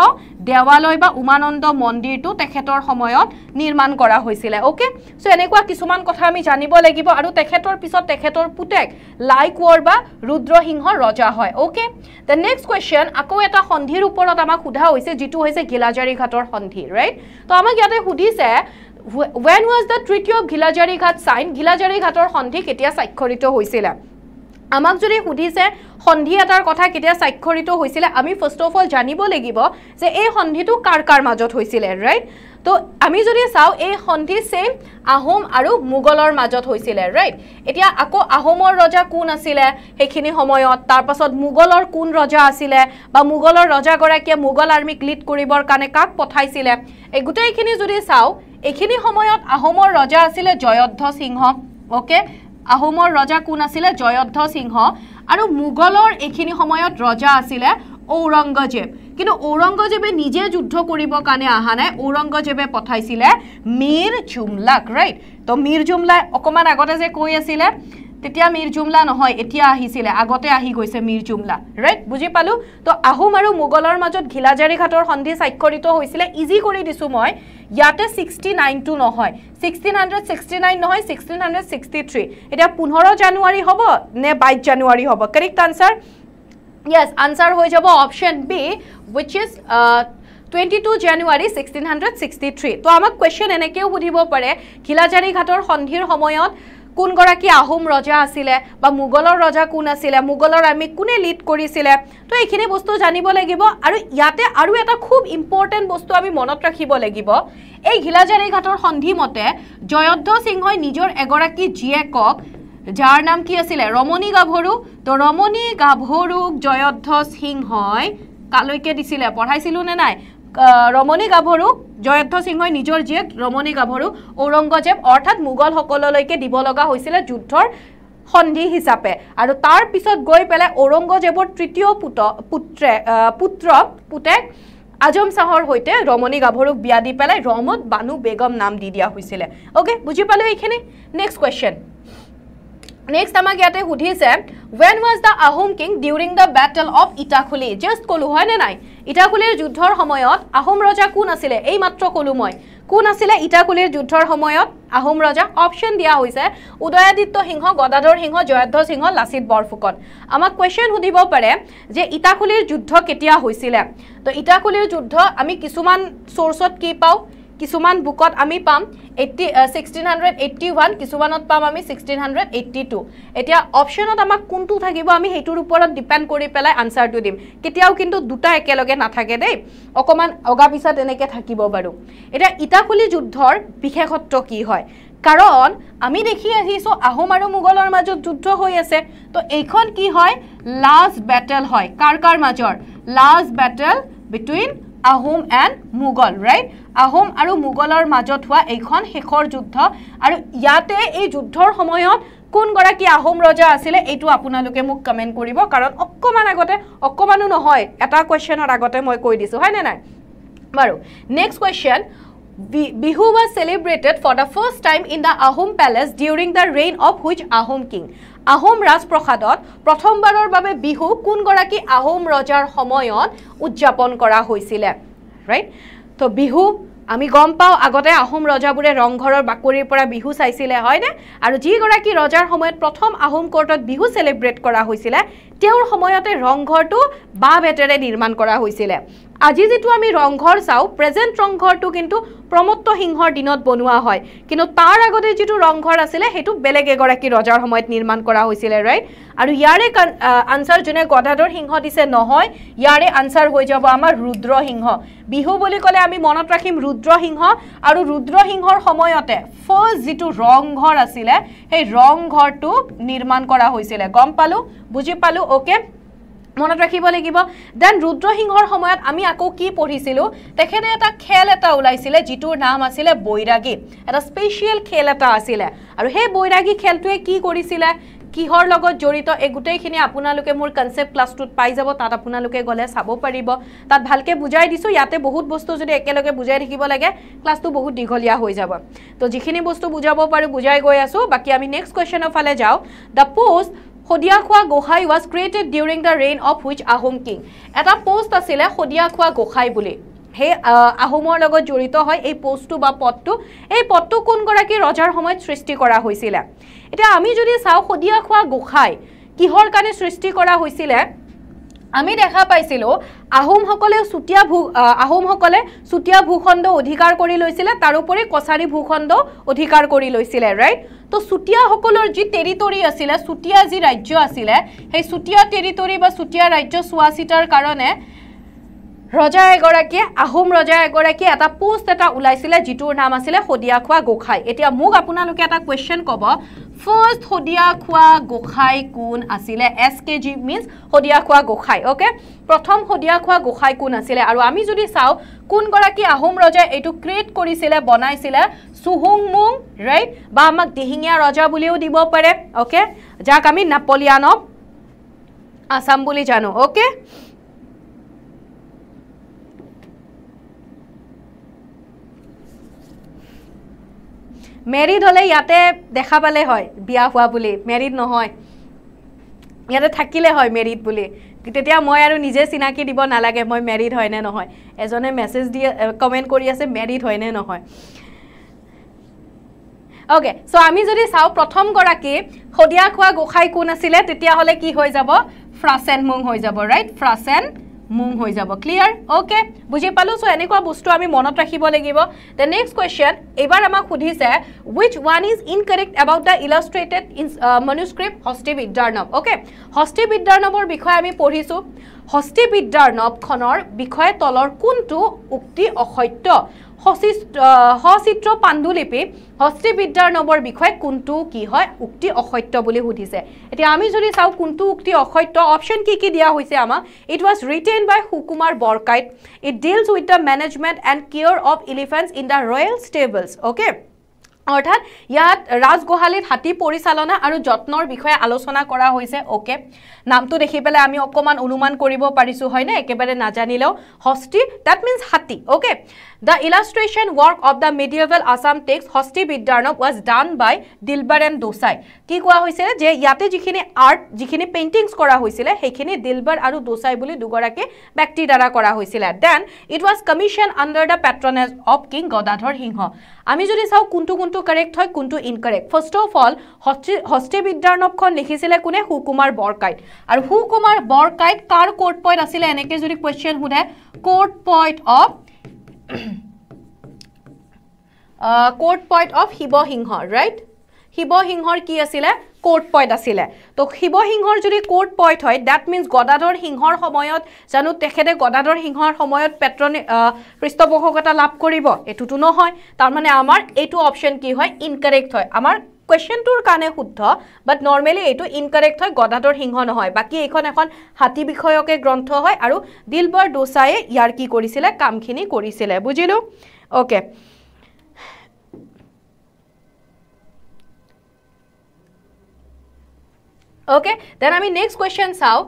দেৱালয় বা উমানন্দ মন্দিৰটো তেখেতৰ সময়ত নিৰ্মাণ কৰা হৈছিলে অ'কে চ' এনেকুৱা কিছুমান কথা আমি জানিব লাগিব আৰু তেখেতৰ পিছত তেখেতৰ পুতেক লাইকৱৰ বা ৰুদ্ৰসিংহ ৰজা হয় অ'কে দ্য নেক্সট কুৱেশ্যন আকৌ এটা সন্ধিৰ ওপৰত আমাক সোধা হৈছে যিটো হৈছে গিলাজাৰী ঘাটৰ সন্ধি ৰাইট ত' আমাক ইয়াতে সুধিছে ৱেন ৱাজ দ্য তৃতীয় ঘিলাজাৰী ঘাট চাইন ঘিলাজাৰী ঘাটৰ সন্ধি কেতিয়া স্বাক্ষৰিত হৈছিলে আমাক যদি সুধিছে সন্ধি এটাৰ কথা কেতিয়া স্বাক্ষৰিত হৈছিলে আমি ফাৰ্ষ্ট অফ অল জানিব লাগিব যে এই সন্ধিটো কাৰ কাৰ মাজত হৈছিলে ৰাইট তো আমি যদি চাওঁ এই সন্ধি ছেইম আহোম আৰু মোগলৰ মাজত হৈছিলে ৰাইট এতিয়া আকৌ আহোমৰ ৰজা কোন আছিলে সেইখিনি সময়ত তাৰপাছত মোগলৰ কোন ৰজা আছিলে বা মোগলৰ ৰজাগৰাকীয়ে মোগল আৰ্মীক লিড কৰিবৰ কাৰণে কাক পঠাইছিলে এই গোটেইখিনি যদি চাওঁ এইখিনি সময়ত আহোমৰ ৰজা আছিলে জয়ধ্ব সিংহ অ'কে আহোমৰ ৰজা কোন আছিলে জয়ধ সিংহ আৰু মোগলৰ এইখিনি সময়ত ৰজা আছিলে ঔৰংগজেব কিন্তু ঔৰংগজেবে নিজে যুদ্ধ কৰিবৰ কাৰণে অহা নাই ঔৰংগজেবে পঠাইছিলে মীৰ জুমলাক ৰাইট ত' মীৰ জুমলাই অকণমান আগতে যে কৈ আছিলে তেতিয়া মিৰ্জুমলা নহয় এতিয়া আহিছিলে আগতে আহি গৈছে মিৰ্জুমলা ৰাইট বুজি পালোঁ তো আহোম আৰু মোগলৰ মাজত ঘিলাজাৰী ঘাটৰ সন্ধি স্বাক্ষৰিত হৈছিলে ইজি কৰি দিছো মই ইয়াতে ছিক্সটি নাইনটো নহয় ছিক্সটিন হাণ্ড্ৰেড ছিক্সটি নাইন নহয় ছিক্সটিন হাণ্ড্ৰেড ছিক্সটি থ্ৰী এতিয়া পোন্ধৰ জানুৱাৰী হ'ব নে বাইছ জানুৱাৰী হ'ব কাৰেক্ট আনচাৰ য়েছ আনচাৰ হৈ যাব option B which is twenty two January sixteen hundred sixty three তো আমাক কুৱেশ্যন এনেকৈও সুধিব পাৰে ঘিলাজাৰী ঘাটৰ সন্ধিৰ সময়ত কোনগৰাকী আহোম ৰজা আছিলে বা মোগলৰ ৰজা কোন আছিলে মোগলৰ আমি কোনে লিড কৰিছিলে তো এইখিনি বস্তু জানিব লাগিব আৰু ইয়াতে আৰু এটা খুব ইম্পৰ্টেণ্ট বস্তু আমি মনত ৰাখিব লাগিব এই ঘিলাজাৰী ঘাটৰ মতে জয়ধ সিংহই নিজৰ এগৰাকী জীয়েকক যাৰ নাম কি আছিলে ৰমণী গাভৰু তো ৰমণী গাভৰুক জয়ধ সিংহই কালৈকে দিছিলে পঢ়াইছিলোঁ নে নাই ৰমণী গাভৰুক জয়ন্ত সিংহই নিজৰ জীয়েক ৰমণী গাভৰুক ঔৰংগজেব অৰ্থাৎ মোগলসকললৈকে দিব লগা হৈছিলে যুদ্ধৰ সন্ধি হিচাপে আৰু তাৰপিছত গৈ পেলাই ঔৰংগজেৱৰ তৃতীয় পুত পুত্ৰে পুত্ৰ পুতেক আজম শ্বাহৰ সৈতে ৰমণী গাভৰুক বিয়া দি পেলাই ৰমত বানু বেগম নাম দি দিয়া হৈছিলে অ'কে বুজি পালোঁ এইখিনি নেক্সট কুৱেশ্যন নেক্সট আমাক ইয়াতে সুধিছে when was the Ahom king during the battle of Itakhuli just ক'লো হয়নে নাই ইটাখুলিৰ যুদ্ধৰ সময়ত আহোম ৰজা কোন আছিলে এই মাত্ৰ ক'লো মই কোন আছিলে ইটাকুলিৰ যুদ্ধৰ সময়ত আহোম ৰজা অপশ্যন দিয়া হৈছে উদয়াদিত্য সিংহ গদাধৰ সিংহ জয়ধৰ সিংহ লাচিত বৰফুকন আমাক কুৱেশ্যন সুধিব পাৰে যে ইটাকুলিৰ যুদ্ধ কেতিয়া হৈছিলে তো ইটাকুলিৰ যুদ্ধ আমি কিছুমান কি পাওঁ কিছুমান বুকত আমি পাম eighty sixteen hundred eighty one কিছুমানত পাম আমি ছিক্সটিন হাণ্ড্ৰেড এইট্টি টু এতিয়া অপশ্যনত আমাক কোনটো থাকিব আমি সেইটোৰ ওপৰত ডিপেণ্ড কৰি পেলাই আনচাৰটো দিম কেতিয়াও কিন্তু দুটা একেলগে নাথাকে দেই অকণমান অগা পিছা তেনেকৈ থাকিব বাৰু এতিয়া ইটাকুলি যুদ্ধৰ বিশেষত্ব কি হয় কাৰণ আমি দেখি আহিছোঁ আহোম আৰু মোগলৰ মাজত যুদ্ধ হৈ আছে তো এইখন কি হয় লাষ্ট বেটেল হয় কাৰ কাৰ মাজৰ last battle between Ahom and Mughal right Ahom আৰু মোগলৰ মাজত হোৱা এইখন শেষৰ যুদ্ধ আৰু ইয়াতে এই যুদ্ধৰ সময়ত কোনগৰাকী আহোম ৰজা আছিলে এইটো আপোনালোকে মোক কমেণ্ট কৰিব কাৰণ অকণমান আগতে অকণমানো নহয় এটা কুৱেশ্যনৰ আগতে মই কৈ দিছোঁ হয়নে নাই বাৰু next question Bihu was celebrated for the first time in the Ahom palace during the reign of which Ahom king Ahom ৰাজপ্ৰসাদত প্ৰথমবাৰৰ বাবে বিহু কোনগৰাকী আহোম ৰজাৰ সময়ত উদযাপন কৰা হৈছিলে ৰাইট তো বিহু আমি গম পাওঁ আগতে আহোম ৰজাবোৰে ৰংঘৰৰ বাকৰিৰ পৰা বিহু চাইছিলে হয়নে আৰু যিগৰাকী ৰজাৰ সময়ত প্ৰথম আহোম কৰ্টত বিহু চেলিব্ৰেট কৰা হৈছিলে তেওঁৰ সময়তে ৰংঘৰটো বাঁহ বেতেৰে নিৰ্মাণ কৰা হৈছিলে আজি যিটো আমি ৰংঘৰ চাওঁ প্ৰেজেণ্ট ৰংঘৰটো কিন্তু প্ৰমত্ত সিংহৰ দিনত বনোৱা হয় কিন্তু তাৰ আগতে যিটো ৰংঘৰ আছিলে সেইটো বেলেগ এগৰাকী ৰজাৰ সময়ত নিৰ্মাণ কৰা হৈছিলে ৰাইট আৰু ইয়াৰে আনচাৰ যোনে গদাধৰ সিংহ দিছে নহয় ইয়াৰে আনচাৰ হৈ যাব আমাৰ ৰুদ্ৰসিংহ বিহু বুলি ক'লে আমি মনত ৰাখিম ৰুদ্ৰসিংহ আৰু ৰুদ্ৰসিংহৰ সময়তে ফাৰ্ষ্ট যিটো ৰংঘৰ আছিলে সেই ৰংঘৰটো নিৰ্মাণ কৰা হৈছিলে গম পালো বুজি পালো অ'কে মনত ৰাখিব লাগিব দেন ৰুদ্ৰসিংহৰ সময়ত আমি আকৌ কি পঢ়িছিলোঁ তেখেতে এটা খেল এটা ওলাইছিলে যিটোৰ নাম আছিলে বৈৰাগী এটা স্পেচিয়েল খেল এটা আছিলে আৰু সেই বৈৰাগী খেলটোৱে কি কৰিছিলে কিহৰ লগত জড়িত এই গোটেইখিনি আপোনালোকে মোৰ কনচেপ্ট ক্লাছটোত পাই যাব তাত আপোনালোকে গ'লে চাব পাৰিব তাত ভালকৈ বুজাই দিছোঁ ইয়াতে বহুত বস্তু যদি একেলগে বুজাই থাকিব লাগে ক্লাছটো বহুত দীঘলীয়া হৈ যাব তো যিখিনি বস্তু বুজাব পাৰোঁ বুজাই গৈ আছোঁ বাকী আমি নেক্সট কুৱেশ্যনৰ ফালে যাওঁ the post Sadiyakhowa Gohain was created during the reign of which Ahom king এটা পোষ্ট আছিলে শদিয়াখোৱা গোসাঁই বুলি সেই আহোমৰ লগত জড়িত হয় এই প'ষ্টটো বা পদটো এই পদটো কোনগৰাকী ৰজাৰ সময়ত সৃষ্টি কৰা হৈছিলে এতিয়া আমি যদি চাওঁ শদিয়া খোৱা গোসাঁই কিহৰ কাৰণে সৃষ্টি কৰা হৈছিলে আমি দেখা পাইছিলোঁ আহোমসকলে চুতীয়া ভূ আহোমসকলে চুতীয়া ভূখণ্ড অধিকাৰ কৰি লৈছিলে তাৰোপৰি কছাৰী ভূখণ্ড অধিকাৰ কৰি লৈছিলে ৰাইট তো চুতীয়াসকলৰ যি টেৰিটৰী আছিলে চুতীয়া যি ৰাজ্য আছিলে সেই চুতীয়া টেৰিটৰী বা চুতীয়া ৰাজ্য চোৱা চিতাৰ কাৰণে ৰজা এগৰাকীয়ে আহোম ৰজা এগৰাকীয়ে এটা পোষ্ট এটা ওলাইছিলে যিটোৰ নাম আছিলে শদিয়াখোৱা গোসাঁই এতিয়া মোক আপোনালোকে এটা কুৱেশ্যন ক'ব ফাৰ্ষ্ট শদিয়াখোৱা গোসাঁই কোন আছিলে S K G means Sadiyakhowa Gosain okay প্ৰথম শদিয়া খোৱা গোসাঁই কোন আছিলে আৰু আমি যদি চাওঁ কোনগৰাকী আহোম ৰজাই এইটো ক্ৰিয়েট কৰিছিলে বনাইছিলে চুহুং মুং ৰাইট বা আমাক দিহিঙীয়া ৰজা বুলিও দিব পাৰে অ'কে যাক আমি নাপলিয়ানক আছাম বুলি জানো অ'কে মেৰিড হ'লে ইয়াতে দেখা পালে হয় বিয়া হোৱা বুলি মেৰিড নহয় ইয়াতে থাকিলে হয় মেৰিড বুলি তেতিয়া মই আৰু নিজে চিনাকি দিব নালাগে মই মেৰিড হয়নে নহয় এজনে মেছেজ দি কমেণ্ট কৰি আছে মেৰিড হয় নে নহয় অ'কে চ' আমি যদি চাওঁ প্ৰথমগৰাকী শদিয়া খোৱা গোসাঁই কোন আছিলে তেতিয়াহ'লে কি হৈ যাব ফ্ৰাচেন মুং হৈ যাব ৰাইট ফ্ৰাচেন মুং হৈ যাব ক্লিয়াৰ অ'কে বুজি পালোঁ চ' এনেকুৱা বস্তু আমি মনত ৰাখিব লাগিব দ্য নেক্সট কুৱেশ্যন এইবাৰ আমাক সুধিছে which one is incorrect about the illustrated manuscript Hastividyarnava okay হস্তিবিদ্যাৰ্ণৱৰ বিষয়ে আমি পঢ়িছোঁ হস্তিবিদ্যাৰ্ণৱখনৰ বিষয়ে তলৰ কোনটো উক্তি অসত্য সচিত্ৰ পাণ্ডুলিপি বিদ্যাৰ নৱৰ বিষয়ে কোনটো কি হয় উক্তি অসত্য বুলি সুধিছে এতিয়া আমি যদি চাওঁ কোনটো উক্তি অসত্য অপশ্যন কি কি দিয়া হৈছে আমাক it was written by Sukumar Barkaith it deals with the management and care of elephants in the royal stables okay অৰ্থাৎ ইয়াত ৰাজগোহালিত হাতী পৰিচালনা আৰু যত্নৰ বিষয়ে আলোচনা কৰা হৈছে অ'কে নামটো দেখি পেলাই আমি অকণমান অনুমান কৰিব পাৰিছোঁ হয়নে একেবাৰে নাজানিলেও হস্তি ডেট মিনছ হাতী okay The illustration work of the medieval Assam text Hosti Bidarnov was done by Dilbar and Dosai. কি কোৱা হৈছিল যে ইয়াতে যিখিনি আৰ্ট যিখিনি পেইণ্টিংছ কৰা হৈছিল সেইখিনি দিলবাৰ আৰু দোচাই বুলি দুগৰাকী ব্যক্তিৰ দ্বাৰা কৰা হৈছিল then it was commissioned under the patronage of king Gadadhar Singha আমি যদি চাওঁ কোনটো কোনটো কাৰেক্ট হয় কোনটো ইনকাৰেক্ট ফাৰ্ষ্ট অফ অল হস্তিবিদ্যাৰ্ণৱখন লিখিছিলে কোনে সুকুমাৰ বৰকাইট আৰু সুকুমাৰ বৰকাইট কাৰ কোৰ্ট পইণ্ট আছিলে এনেকৈ যদি কুৱেশ্যন সোধে court poet of court poet of Sivasingha right শিৱসিংহৰ কি আছিলে কোৰ্ট পইণ্ট আছিলে তো শিৱসিংহৰ যদি কোৰ্ট পইণ্ট হয় ডেট মিনচ গদাধৰ সিংহৰ সময়ত জানো তেখেতে গদাধৰ সিংহৰ সময়ত পেট্ৰনি পৃষ্ঠপোষকতা লাভ কৰিব এইটোতো নহয় তাৰমানে আমাৰ এইটো অপশ্যন কি হয় ইনকাৰেক্ট হয় আমাৰ কুৱেশ্যনটোৰ কাৰণে শুদ্ধ বাট নৰ্মেলি এইটো ইনকাৰেক্ট হয় গদাধৰ সিংহ নহয় বাকী এইখন এখন হাতী বিষয়কে গ্ৰন্থ হয় আৰু দিলবৰ ডোচাই ইয়াৰ কি কৰিছিলে কামখিনি কৰিছিলে বুজিলোঁ অ'কে অ'কে দেন আমি নেক্সট কুৱেশ্যন চাওঁ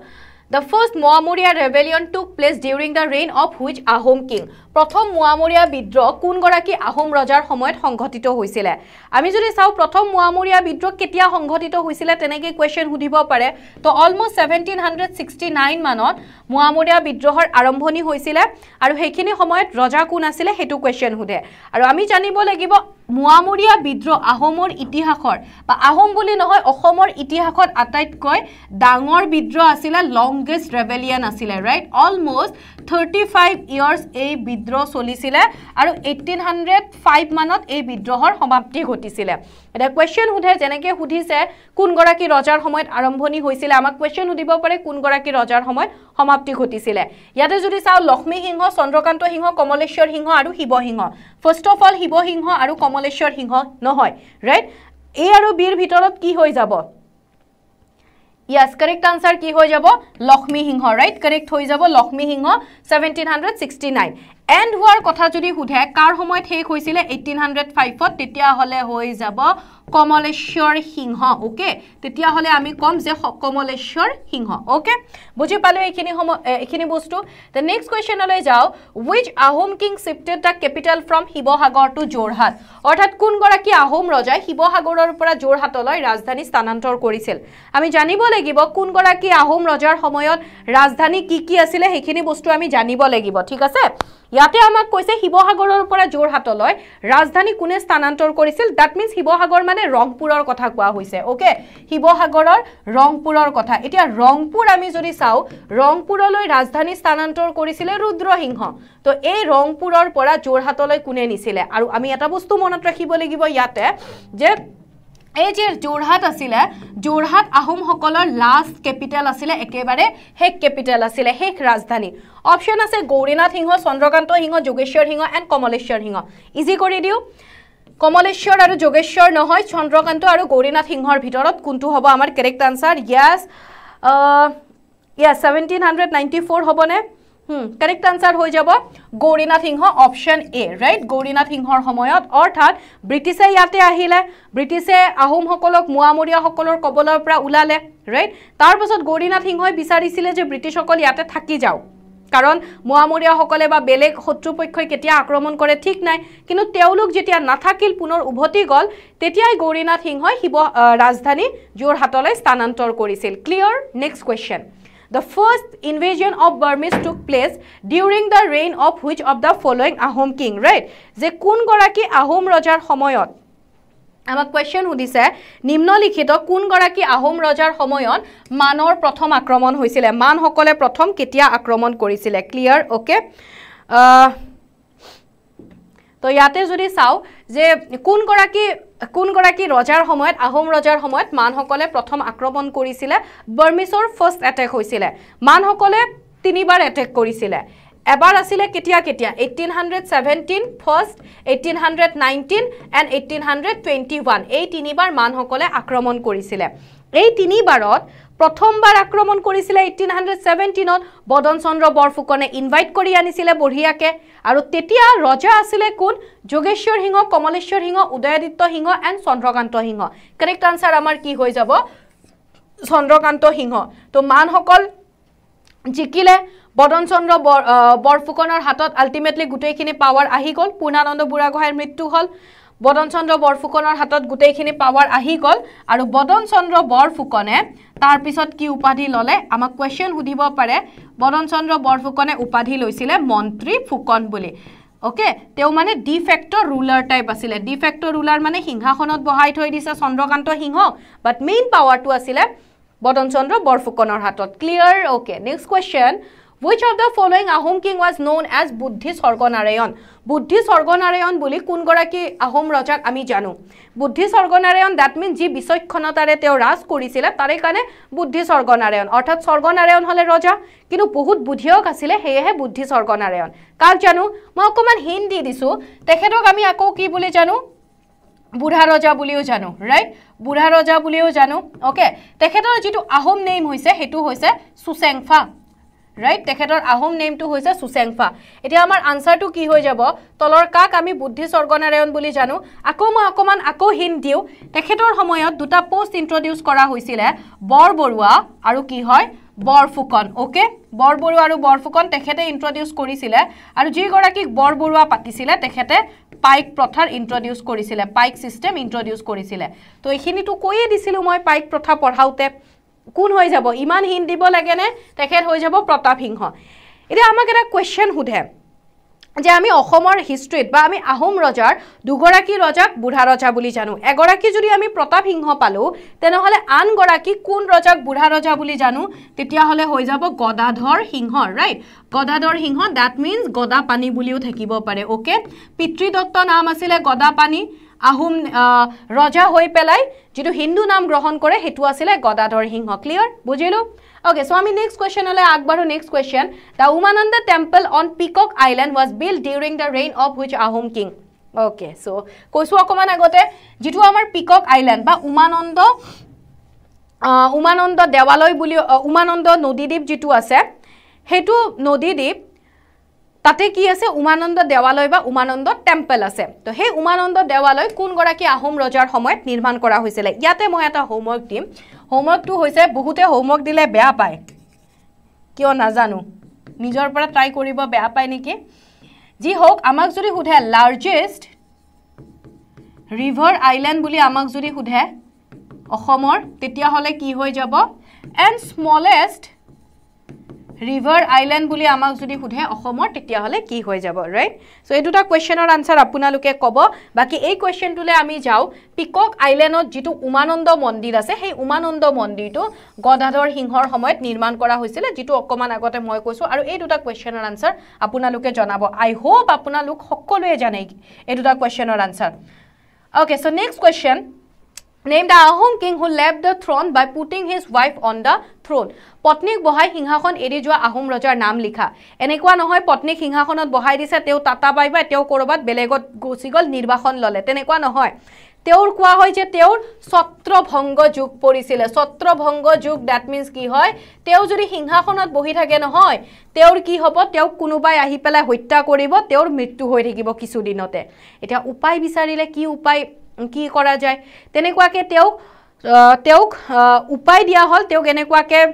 the first Moamoria rebellion took place during the reign of which Ahom king প্ৰথম মোৱামৰীয়া বিদ্ৰোহ কোনগৰাকী আহোম ৰজাৰ সময়ত সংঘটিত হৈছিলে আমি যদি চাওঁ প্ৰথম মোৱামৰীয়া বিদ্ৰোহ কেতিয়া সংঘটিত হৈছিলে তেনেকৈ কুৱেশ্যন সুধিব পাৰে তো almost seventeen hundred sixty nine মানত মোৱামৰীয়া বিদ্ৰোহৰ আৰম্ভণি হৈছিলে আৰু সেইখিনি সময়ত ৰজা কোন আছিলে সেইটো কুৱেশ্যন সোধে আৰু আমি জানিব লাগিব মোৱামৰীয়া বিদ্ৰোহ আহোমৰ ইতিহাসৰ বা আহোম বুলি নহয় অসমৰ ইতিহাসত আটাইতকৈ ডাঙৰ বিদ্ৰোহ আছিলে লংগেষ্ট ৰেভেলিয়ান আছিলে right almost thirty five years এই বিদ্ৰোহ বিদ্রোহ চলিছিল আর এইটিন হান্ড্রেড ফাইভ মানত এই বিদ্রোহর সমাপ্তি ঘটিছিল এটা কোয়েশন সুধে যে সুদিছে কোনগী রজার সময় আরম্ভণি হয়েছিল আমাক কোয়েশন সুদিব পে কোনগী রজার সময় সমাপ্তি ঘটিছিল ইয়াতে যদি চাও লক্ষ্মী সিংহ চন্দ্রকান্ত সিংহ কমলেশ্বর সিংহ আর Sivasingha first of all Sivasingha আর কমলেশ্বর সিংহ নহয় রাইট এ আর বির ভিতর কি হয়ে যাব ইয়াস কারেক্ট আনসার কি হয়ে যাব লক্ষ্মী সিংহ রাইট কারেক্ট হয়ে যাব Lakshmi Singha seventeen nine and হোৱাৰ কথা যদি সোধে কাৰ সময়ত শেষ হৈছিলে এইটিন হাণ্ড্ৰেড ফাইভত তেতিয়াহ'লে হৈ যাব কমলেশ্বৰ সিংহ অ'কে তেতিয়াহ'লে আমি ক'ম যে কমলেশ্বৰ সিংহ অ'কে বুজি পালোঁ এইখিনি সময় এইখিনি বস্তু দ্য নেক্সট কুৱেশ্যনলৈ যাওঁ which Ahom king shifted the capital from Sivasagar to Jorhat অৰ্থাৎ কোনগৰাকী আহোম ৰজাই শিৱসাগৰৰ পৰা যোৰহাটলৈ ৰাজধানী স্থানান্তৰ কৰিছিল আমি জানিব লাগিব কোনগৰাকী আহোম ৰজাৰ সময়ত ৰাজধানী কি কি আছিলে সেইখিনি বস্তু আমি জানিব লাগিব ঠিক আছে ইয়াতে আমাক কৈছে শিৱসাগৰৰ পৰা যোৰহাটলৈ ৰাজধানী কোনে স্থানান্তৰ কৰিছিল ডেট মিনছ শিৱসাগৰ মানে ৰংপুৰৰ কথা কোৱা হৈছে অ'কে শিৱসাগৰৰ ৰংপুৰৰ কথা এতিয়া ৰংপুৰ আমি যদি চাওঁ ৰংপুৰলৈ ৰাজধানী স্থানান্তৰ কৰিছিলে ৰুদ্ৰসিংহ তো এই ৰংপুৰৰ পৰা যোৰহাটলৈ কোনে নিছিলে আৰু আমি এটা বস্তু মনত ৰাখিব লাগিব ইয়াতে যে এই যে যোৰহাট আছিলে যোৰহাট আহোমসকলৰ লাষ্ট কেপিটেল আছিলে একেবাৰে শেষ কেপিটেল আছিলে শেষ ৰাজধানী অপশ্যন আছে গৌৰীনাথ সিংহ চন্দ্ৰকান্ত সিংহ যোগেশ্বৰ সিংহ এণ্ড কমলেশ্বৰ সিংহ ইজি কৰি দিওঁ কমলেশ্বৰ আৰু যোগেশ্বৰ নহয় চন্দ্ৰকান্ত আৰু গৌৰীনাথ সিংহৰ ভিতৰত কোনটো হ'ব আমাৰ correct answer yes yes seventeen hundred ninety four হ'বনে करेक्ट आन्सार हो जाब Gaurinath Singha option A right Gaurinath Singha समय अर्थात ब्रिटिशे इते ब्रिटिशे आहोमक मोआमरिया कबल ऊलाले राइट तार पास गौरीनाथ सिंह विचारी ब्रिटिश इते थी जाओ কারণ মোয়ামরিয়া বেলেগ শত্রুপক্ষ কেতিয়া আক্রমণ করে ঠিক নাই কিন্তু যেতিয়া নাথাকিল পুনের উভতি গল তেতিয়াই গৌরীনাথ সিংহ শিব রাজধানী যোরহাটলে স্থানান্তর করেছিল clear next question the first invasion of Burmese took place during the reign of which of the following Ahom king, right? The kun goraki Ahom Rajar Homoyot. আমাক কুৱেশ্যন সুধিছে নিম্নলিখিত কোনগৰাকী আহোম ৰজাৰ সময়ত মানৰ প্ৰথম আক্ৰমণ হৈছিলে মানসকলে প্ৰথম কেতিয়া আক্ৰমণ কৰিছিলে ক্লিয়াৰ অ'কে ত' ইয়াতে যদি চাওঁ যে কোনগৰাকী কোনগৰাকী ৰজাৰ সময়ত আহোম ৰজাৰ সময়ত মানসকলে প্ৰথম আক্ৰমণ কৰিছিলে বাৰ্মিছৰ ফাৰ্ষ্ট এটেক হৈছিলে মানসকলে তিনিবাৰ এটেক কৰিছিলে এবাৰ আছিলে কেতিয়া কেতিয়া eighteen hundred seventeen first eighteen hundred nineteen and eighteen hundred twenty one এই তিনিবাৰ মানসকলে আক্ৰমণ কৰিছিলে এই তিনিবাৰত প্ৰথমবাৰ আক্ৰমণ কৰিছিলে এইটিন হাণ্ড্ৰেড ছেভেণ্টিনত বদন চন্দ্ৰ বৰফুকনে ইনভাইট কৰি আনিছিলে বঢ়িয়াকে আৰু তেতিয়া ৰজা আছিলে কোন Jogeswar Singha Kamaleswar Singha Udayaditya Singha and Chandrakanta Singha correct answer আমাৰ কি হৈ যাব চন্দ্ৰকান্ত সিংহ তো মানসকল জিকিলে বদন চন্দ্ৰ বৰ বৰফুকনৰ হাতত আল্টিমেটলি গোটেইখিনি পাৱাৰ আহি গ'ল পূৰ্ণানন্দ বুঢ়াগোহাঁইৰ মৃত্যু হ'ল বদন চন্দ্ৰ বৰফুকনৰ হাতত গোটেইখিনি পাৱাৰ আহি গ'ল আৰু বদন চন্দ্ৰ বৰফুকনে তাৰপিছত কি উপাধি ল'লে আমাক কুৱেশ্যন সুধিব পাৰে বদন চন্দ্ৰ বৰফুকনে উপাধি লৈছিলে মন্ত্ৰী ফুকন বুলি অ'কে তেওঁ মানে ডিফেক্ট ৰুলাৰ টাইপ আছিলে ডিফেক্ট ৰুলাৰ মানে সিংহাসনত বহাই থৈ দিছে চন্দ্ৰকান্ত সিংহক বাট মেইন পাৱাৰটো আছিলে বদন চন্দ্ৰ বৰফুকনৰ হাতত clear okay next question which of the following Ahom king was known as Buddhi Swarganarayan বুদ্ধি স্বৰ্গনাৰায়ণ বুলি কোনগৰাকী আহোম ৰজাক আমি জানো বুদ্ধি স্বৰ্গনাৰায়ণ ডেট মিন যি বিচক্ষণতাৰে তেওঁ ৰাজ কৰিছিলে তাৰে কাৰণে বুদ্ধি স্বৰ্গনাৰায়ণ অৰ্থাৎ স্বৰ্গনাৰায়ণ হ'লে ৰজা কিন্তু বহুত বুদ্ধিয়ক আছিলে সেয়েহে বুদ্ধি স্বৰ্গনাৰায়ণ কাক জানো মই অকণমান হিন দি দিছোঁ তেখেতক আমি আকৌ কি বুলি জানো বুঢ়া ৰজা বুলিও জানো ৰাইট বুঢ়া ৰজা বুলিও জানো অ'কে তেখেতৰ যিটো আহোম নেইম হৈছে সেইটো হৈছে চুচেংফা ৰাইট তেখেতৰ আহোম নেমটো হৈছে সুচেংফা এতিয়া আমাৰ আনচাৰটো কি হৈ যাব তলৰ কাক আমি বুদ্ধি স্বৰ্গনাৰায়ণ বুলি জানো আকৌ মই অকণমান আকৌ হিণ্ট দিওঁ তেখেতৰ সময়ত দুটা পষ্ট ইণ্ট্ৰডিউচ কৰা হৈছিলে বৰবৰুৱা আৰু কি হয় বৰফুকন অ'কে বৰবৰুৱা আৰু বৰফুকন তেখেতে ইণ্ট্ৰডিউচ কৰিছিলে আৰু যিগৰাকীক বৰবৰুৱা পাতিছিলে তেখেতে পাইক প্ৰথাৰ ইণ্ট্ৰডিউচ কৰিছিলে পাইক ছিষ্টেম ইণ্ট্ৰডিউচ কৰিছিলে তো এইখিনিতো কৈয়ে দিছিলোঁ মই পাইক প্ৰথা পঢ়াওঁতে কোন হৈ যাব ইমান ইমানহীন দিব লাগেনে তেখেত হৈ যাব প্ৰতাপ সিংহ এতিয়া আমাক এটা কুৱেশ্যন সোধে যে আমি অসমৰ হিষ্ট্ৰিত বা আমি আহোম ৰজাৰ দুগৰাকী ৰজাক বুঢ়া ৰজা বুলি জানো এগৰাকী যদি আমি প্ৰতাপ সিংহ পালোঁ তেনেহ'লে আনগৰাকী কোন ৰজাক বুঢ়া ৰজা বুলি জানো তেতিয়াহ'লে হৈ যাব Gadadhar Singha right Gadadhar Singha that means Gadapani বুলিও থাকিব পাৰে অ'কে পিতৃ দত্ত নাম আছিলে গদাপানী আহোম ৰজা হৈ পেলাই যিটো হিন্দু নাম গ্ৰহণ কৰে সেইটো আছিলে গদাধৰ সিংহ ক্লিয়াৰ বুজিলোঁ অ'কে চ' আমি নেক্সট কুৱেশ্যনলৈ আগবাঢ়ো next question the Umananda temple on peacock island was build during the reign of which Ahom king okay so' কৈছোঁ অকণমান আগতে যিটো আমাৰ পিকক আইলেণ্ড বা উমানন্দ উমানন্দ দেৱালয় বুলি উমানন্দ নদীদ্বীপ যিটো আছে সেইটো নদীদ্বীপ তাতে কি আছে উমানন্দ দেৱালয় বা উমানন্দ টেম্পল আছে তো সেই উমানন্দ দেৱালয় কোনগৰাকী আহোম ৰজাৰ সময়ত নিৰ্মাণ কৰা হৈছিলে ইয়াতে মই এটা হোমৱৰ্ক দিম হোমৱৰ্কটো হৈছে বহুতে হোমৱৰ্ক দিলে বেয়া পায় কিয় নাজানো নিজৰ পৰা ট্ৰাই কৰিব বেয়া পায় নেকি যি হওক আমাক যদি সোধে লাৰ্জেষ্ট ৰিভাৰ আইলেণ্ড বুলি আমাক যদি সোধে অসমৰ তেতিয়াহ'লে কি হৈ যাব এণ্ড স্মলেষ্ট ৰিভাৰ আইলেণ্ড বুলি আমাক যদি সোধে অসমৰ তেতিয়াহ'লে কি হৈ যাব ৰাইট চ' এই দুটা কুৱেশ্যনৰ আনচাৰ আপোনালোকে ক'ব বাকী এই কুৱেশ্যনটোলৈ আমি যাওঁ পিকক আইলেণ্ডত যিটো উমানন্দ মন্দিৰ আছে সেই উমানন্দ মন্দিৰটো গদাধৰ সিংহৰ সময়ত নিৰ্মাণ কৰা হৈছিলে যিটো অকণমান আগতে মই কৈছোঁ আৰু এই দুটা কুৱেশ্যনৰ আনচাৰ আপোনালোকে জনাব আই হোপ আপোনালোক সকলোৱে জানে এই দুটা কুৱেশ্যনৰ answer okay so' next question named Ahom king who left the throne by putting his wife on the throne. পত্নীক বহাই সিংহাসন এৰি যোৱা আহোম ৰজাৰ নাম লিখা এনেকুৱা নহয় পত্নীক সিংহাসনত বহাই দিছে তেওঁ টাটা বাই বাই তেওঁ ক'ৰবাত বেলেগত গুচি গ'ল নিৰ্বাসন ল'লে তেনেকুৱা নহয় তেওঁৰ কোৱা হয় যে তেওঁৰ ছত্ৰভংগ যুগ পৰিছিলে ছত্ৰভংগ যুগ ডেট মিনচ কি হয় তেওঁ যদি সিংহাসনত বহি থাকে নহয় তেওঁৰ কি হ'ব তেওঁক কোনোবাই আহি পেলাই হত্যা কৰিব তেওঁৰ মৃত্যু হৈ থাকিব কিছুদিনতে এতিয়া উপায় বিচাৰিলে কি উপায় কি কৰা যায় তেনেকুৱাকৈ তেওঁক তেওঁক উপায় দিয়া হ'ল তেওঁক এনেকুৱাকৈ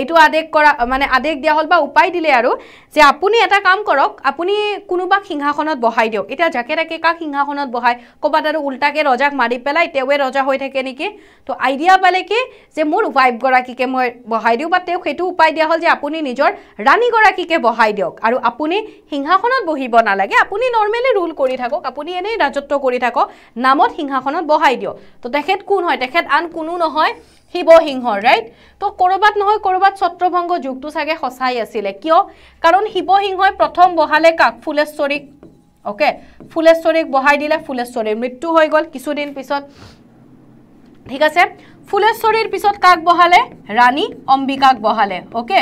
এইটো আদেশ কৰা মানে আদেশ দিয়া হ'ল বা উপায় দিলে আৰু যে আপুনি এটা কাম কৰক আপুনি কোনোবাক সিংহাসনত বহাই দিয়ক এতিয়া জাকে তাকে কাক সিংহাসনত বহাই ক'ৰবাত আৰু ওলটাকৈ ৰজাক মাৰি পেলাই তেওঁৱে ৰজা হৈ থাকে নেকি তো আইডিয়া পালে কি যে মোৰ ৱাইফগৰাকীকে মই বহাই দিওঁ বা তেওঁক সেইটো উপায় দিয়া হ'ল যে আপুনি নিজৰ ৰাণীগৰাকীকে বহাই দিয়ক আৰু আপুনি সিংহাসনত বহিব নালাগে আপুনি নৰ্মেলি ৰুল কৰি থাকক আপুনি এনেই ৰাজত্ব কৰি থাকক নামত সিংহাসনত বহাই দিয়ক তো তেখেত কোন হয় তেখেত আন কোনো নহয় শিৱসিংহৰ ৰাইট তো ক'ৰবাত নহয় ক'ৰবাত ছত্ৰভংগ যুগটো চাগে সঁচাই আছিলে কিয় কাৰণ শিৱসিংহই প্ৰথম বহালে কাক ফুলেশ্বৰীক অ'কে ফুলেশ্বৰীক বহাই দিলে ফুলেশ্বৰীৰ মৃত্যু হৈ গ'ল কিছুদিন পিছত ঠিক আছে ফুলেশ্বৰীৰ পিছত কাক বহালে ৰাণী অম্বিকাক বহালে অ'কে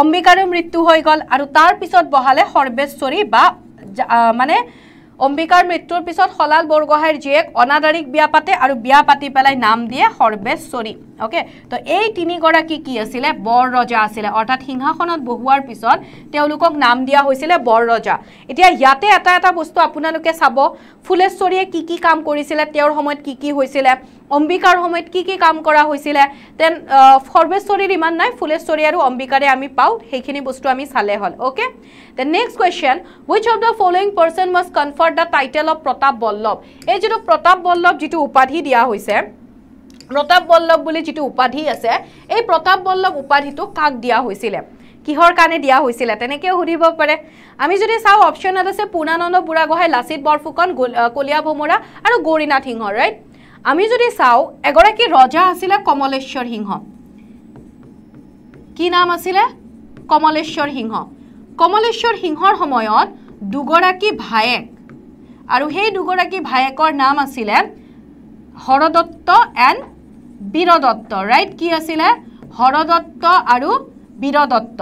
অম্বিকাৰো মৃত্যু হৈ গ'ল আৰু তাৰপিছত বহালে সৰ্বেশ্বৰী বা মানে অম্বিকাৰ মৃত্যুৰ পিছত শলাল বৰগোহাঁইৰ জীয়েক অনাদাৰিক বিয়া পাতে আৰু বিয়া পাতি পেলাই নাম দিয়ে সৰ্বেশ্বৰী অ'কে তো এই তিনিগৰাকী কি আছিলে বৰ ৰজা আছিলে অৰ্থাৎ সিংহাসনত বহোৱাৰ পিছত তেওঁলোকক নাম দিয়া হৈছিলে বৰ ৰজা এতিয়া ইয়াতে এটা এটা বস্তু আপোনালোকে চাব ফুলেশ্বৰীয়ে কি কি কাম কৰিছিলে তেওঁৰ সময়ত কি কি হৈছিলে অম্বিকাৰ সময়ত কি কি কাম কৰা হৈছিলে দেন সৰ্বেশ্বৰীৰ ইমান নাই ফুলেশ্বৰী আৰু অম্বিকাৰে আমি পাওঁ সেইখিনি বস্তু আমি চালে হ'ল okay then next question which of the following person must confer the title of Pratap Ballabh এই যিটো প্ৰতাপ বল্লভ যিটো উপাধি দিয়া হৈছে প্ৰতাপ বল্লভ বুলি যিটো উপাধি আছে এই প্ৰতাপ বল্লভ উপাধিটো কাক দিয়া হৈছিলে কিহৰ কাৰণে দিয়া হৈছিলে তেনেকৈও সুধিব পাৰে আমি যদি চাওঁ অপশ্যনত আছে পূৰ্ণানন্দ বুঢ়াগোহাঁই লাচিত বৰফুকন গুল কলীয়া ভোমোৰা আৰু গৌৰীনাথ সিংহ ৰাইট আমি যদি চাওঁ এগৰাকী ৰজা আছিলে কমলেশ্বৰ সিংহ কি নাম আছিলে কমলেশ্বৰ সিংহ কমলেশ্বৰ সিংহৰ সময়ত দুগৰাকী ভায়েক আৰু সেই দুগৰাকী ভায়েকৰ নাম আছিলে হৰদত্ত এণ্ড বীৰদত্ত ৰাইট কি আছিলে হৰদত্ত আৰু বীৰদত্ত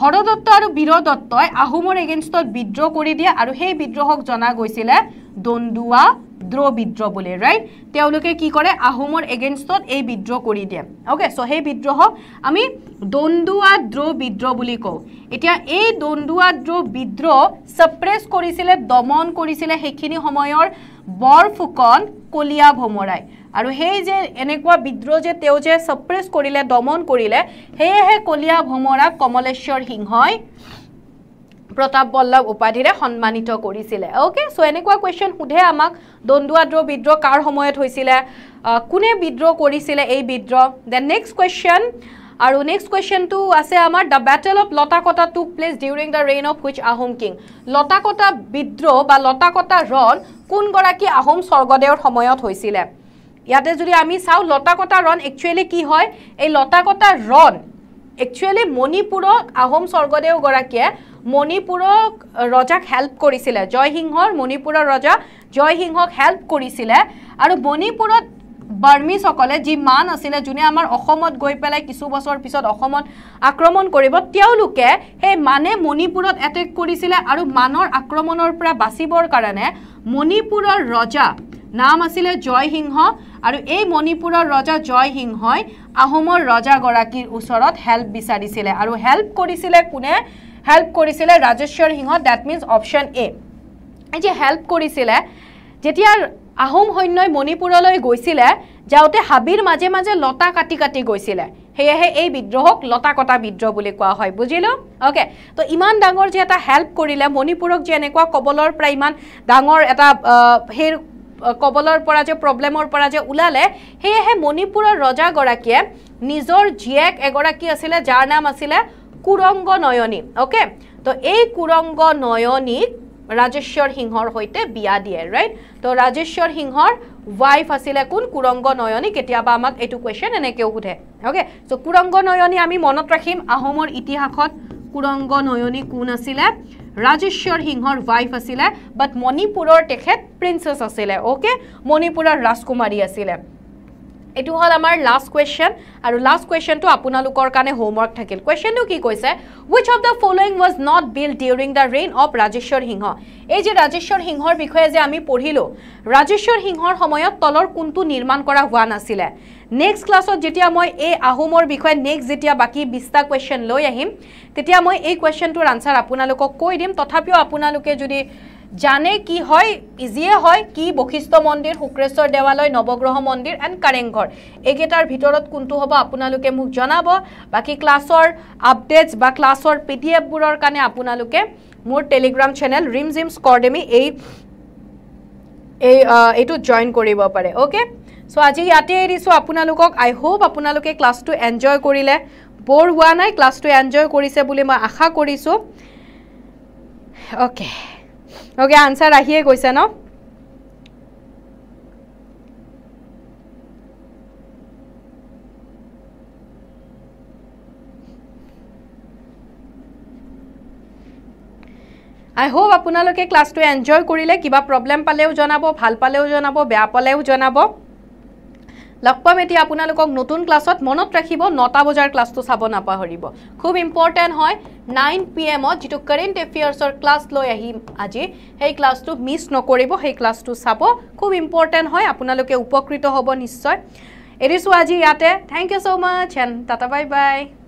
হৰদত্ত আৰু বীৰদত্তই আহোমৰ এগেইনষ্টত বিদ্ৰোহ কৰি দিয়ে আৰু সেই বিদ্ৰোহক জনা গৈছিলে দণ্ডুৱা বিদ্ৰোহ বিদ্ৰোহ বুলি ৰাইট তেওঁলোকে কি কৰে আহোমৰ এগেইনষ্টত এই বিদ্ৰোহ কৰি দিয়ে অ'কে চ' সেই বিদ্ৰোহক আমি দণ্ডুৱা দ্ৰ বিদ্ৰোহ বুলি কওঁ এতিয়া এই দণ্ডুৱা দ্ৰ বিদ্ৰোহ ছাপ্ৰেছ কৰিছিলে দমন কৰিছিলে সেইখিনি সময়ৰ বৰফুকন কলীয়া ভোমৰাই আৰু সেই যে এনেকুৱা বিদ্ৰোহ যে তেওঁ যে ছাপ্ৰেছ কৰিলে দমন কৰিলে সেয়েহে কলীয়া ভোমৰাক কমলেশ্বৰ সিংহই প্ৰতাপ বল্লভ উপাধিৰে সন্মানিত কৰিছিলে অ'কে চ' এনেকুৱা কুৱেশ্যন সোধে আমাক দণ্ডুৱাদ্ৰ বিদ্ৰোহ কাৰ সময়ত হৈছিলে কোনে বিদ্ৰোহ কৰিছিলে এই বিদ্ৰোহ দেন নেক্সট কুৱেশ্যন আৰু নেক্সট কুৱেশ্যনটো আছে আমাৰ the battle of Lotakata took place during the reign of which Ahom king Lotakata বিদ্ৰোহ বা লতাকটা ৰণ কোনগৰাকী আহোম স্বৰ্গদেৱৰ সময়ত হৈছিলে ইয়াতে যদি আমি চাওঁ লতাকটা ৰণ একচুৱেলি কি হয় এই লতাকটা ৰণ একচুৱেলি মণিপুৰক আহোম স্বৰ্গদেৱগৰাকীয়ে মণিপুৰক ৰজাক হেল্প কৰিছিলে জয়সিংহৰ মণিপুৰৰ ৰজা জয়সিংহক হেল্প কৰিছিলে আৰু মণিপুৰত বাৰ্মিজসকলে যি মান আছিলে যোনে আমাৰ অসমত গৈ পেলাই কিছু বছৰ পিছত অসমত আক্ৰমণ কৰিব তেওঁলোকে সেই মানে মণিপুৰত এটেক কৰিছিলে আৰু মানৰ আক্ৰমণৰ পৰা বাচিবৰ কাৰণে মণিপুৰৰ ৰজা নাম আছিলে জয়সিংহ আৰু এই মণিপুৰৰ ৰজা জয়সিংহই আহোমৰ ৰজাগৰাকীৰ ওচৰত হেল্প বিচাৰিছিলে আৰু হেল্প কৰিছিলে কোনে হেল্প কৰিছিলে Rajeswar Singha that means option A যে হেল্প কৰিছিলে যেতিয়া আহোম সৈন্যই মণিপুৰলৈ গৈছিলে যাওঁতে হাবিৰ মাজে মাজে লতা কাটি কাটি গৈছিলে সেয়েহে এই বিদ্ৰোহক লতা কটা বিদ্ৰোহ বুলি কোৱা হয় বুজিলোঁ অ'কে তো ইমান ডাঙৰ যে এটা হেল্প কৰিলে মণিপুৰক যে এনেকুৱা কবলৰ পৰা ইমান ডাঙৰ এটা সেই কবলৰ পৰা যে প্ৰব্লেমৰ পৰা যে ওলালে সেয়েহে মণিপুৰৰ ৰজাগৰাকীয়ে নিজৰ জীয়েক এগৰাকী আছিলে যাৰ নাম আছিলে কুৰংগ নয়নী অ'কে তো এই কুৰংগ নয়নীক ৰাজেশ্বৰ সিংহৰ সৈতে বিয়া দিয়ে ৰাইট তো ৰাজেশ্বৰ সিংহৰ ৱাইফ আছিলে কোন কুৰংগ নয়নী কেতিয়াবা আমাক এইটো কুৱেশ্যন এনেকৈও সোধে অ'কে চ' কুৰংগ নয়নী আমি মনত ৰাখিম আহোমৰ ইতিহাসত কুৰংগ নয়নী কোন আছিলে ৰাজেশ্বৰ সিংহৰ ৱাইফ আছিলে বাট মণিপুৰৰ তেখেত প্ৰিন্সেছ আছিলে অ'কে মণিপুৰৰ ৰাজকুমাৰী আছিলে এইটো হ'ল আমাৰ লাষ্ট কুৱেশ্যন আৰু লাষ্ট কুৱেশ্যনটো আপোনালোকৰ কাৰণে হোমৱৰ্ক থাকিল কুৱেশ্যনটো কি কৈছে which of the following was not build during the reign of Rajeswar Singha এই যে ৰাজেশ্বৰ সিংহৰ বিষয়ে যে আমি পঢ়িলোঁ ৰাজেশ্বৰ সিংহৰ সময়ত তলৰ কোনটো নিৰ্মাণ কৰা হোৱা নাছিলে নেক্সট ক্লাছত যেতিয়া মই এই আহোমৰ বিষয়ে নেক্সট যেতিয়া বাকী বিছটা কুৱেশ্যন লৈ আহিম তেতিয়া মই এই কুৱেশ্যনটোৰ আনচাৰ আপোনালোকক কৈ দিম তথাপিও আপোনালোকে যদি জানে কি হয় ইজিয়ে হয় কি বশিষ্ঠ মন্দিৰ শুক্ৰেশ্বৰ দেৱালয় নৱগ্ৰহ মন্দিৰ এণ্ড কাৰেংঘৰ এইকেইটাৰ ভিতৰত কোনটো হ'ব আপোনালোকে মোক জনাব বাকী ক্লাছৰ আপডেটছ বা ক্লাছৰ পি ডি এফবোৰৰ কাৰণে আপোনালোকে মোৰ টেলিগ্ৰাম চেনেল ৰিম জিম স্কৰডেমি এই এই এইটো জইন কৰিব পাৰে অ'কে চ' আজি ইয়াতে দিছোঁ আপোনালোকক আই হোপ আপোনালোকে ক্লাছটো এনজয় কৰিলে বৰ হোৱা নাই ক্লাছটো এনজয় কৰিছে বুলি মই আশা কৰিছোঁ অ'কে অ'কে আনচাৰ আহিয়ে গৈছে ন আই হোপ আপোনালোকে ক্লাছটো এনজয় কৰিলে কিবা প্ৰব্লেম পালেও জনাব ভাল পালেও জনাব বেয়া পালেও জনাব লগ পাম এতিয়া আপোনালোকক নতুন ক্লাছত মনত ৰাখিব নটা বজাৰ ক্লাছটো চাব নাপাহৰিব খুব ইম্পৰ্টেণ্ট হয় নাইন পি এমত যিটো কাৰেণ্ট এফেয়াৰ্ছৰ ক্লাছ লৈ আহিম আজি সেই ক্লাছটো মিছ নকৰিব সেই ক্লাছটো চাব খুব ইম্পৰ্টেণ্ট হয় আপোনালোকে উপকৃত হ'ব নিশ্চয় এৰিছোঁ আজি ইয়াতে থেংক ইউ ছ' মাছ হেন টাটা বাই বাই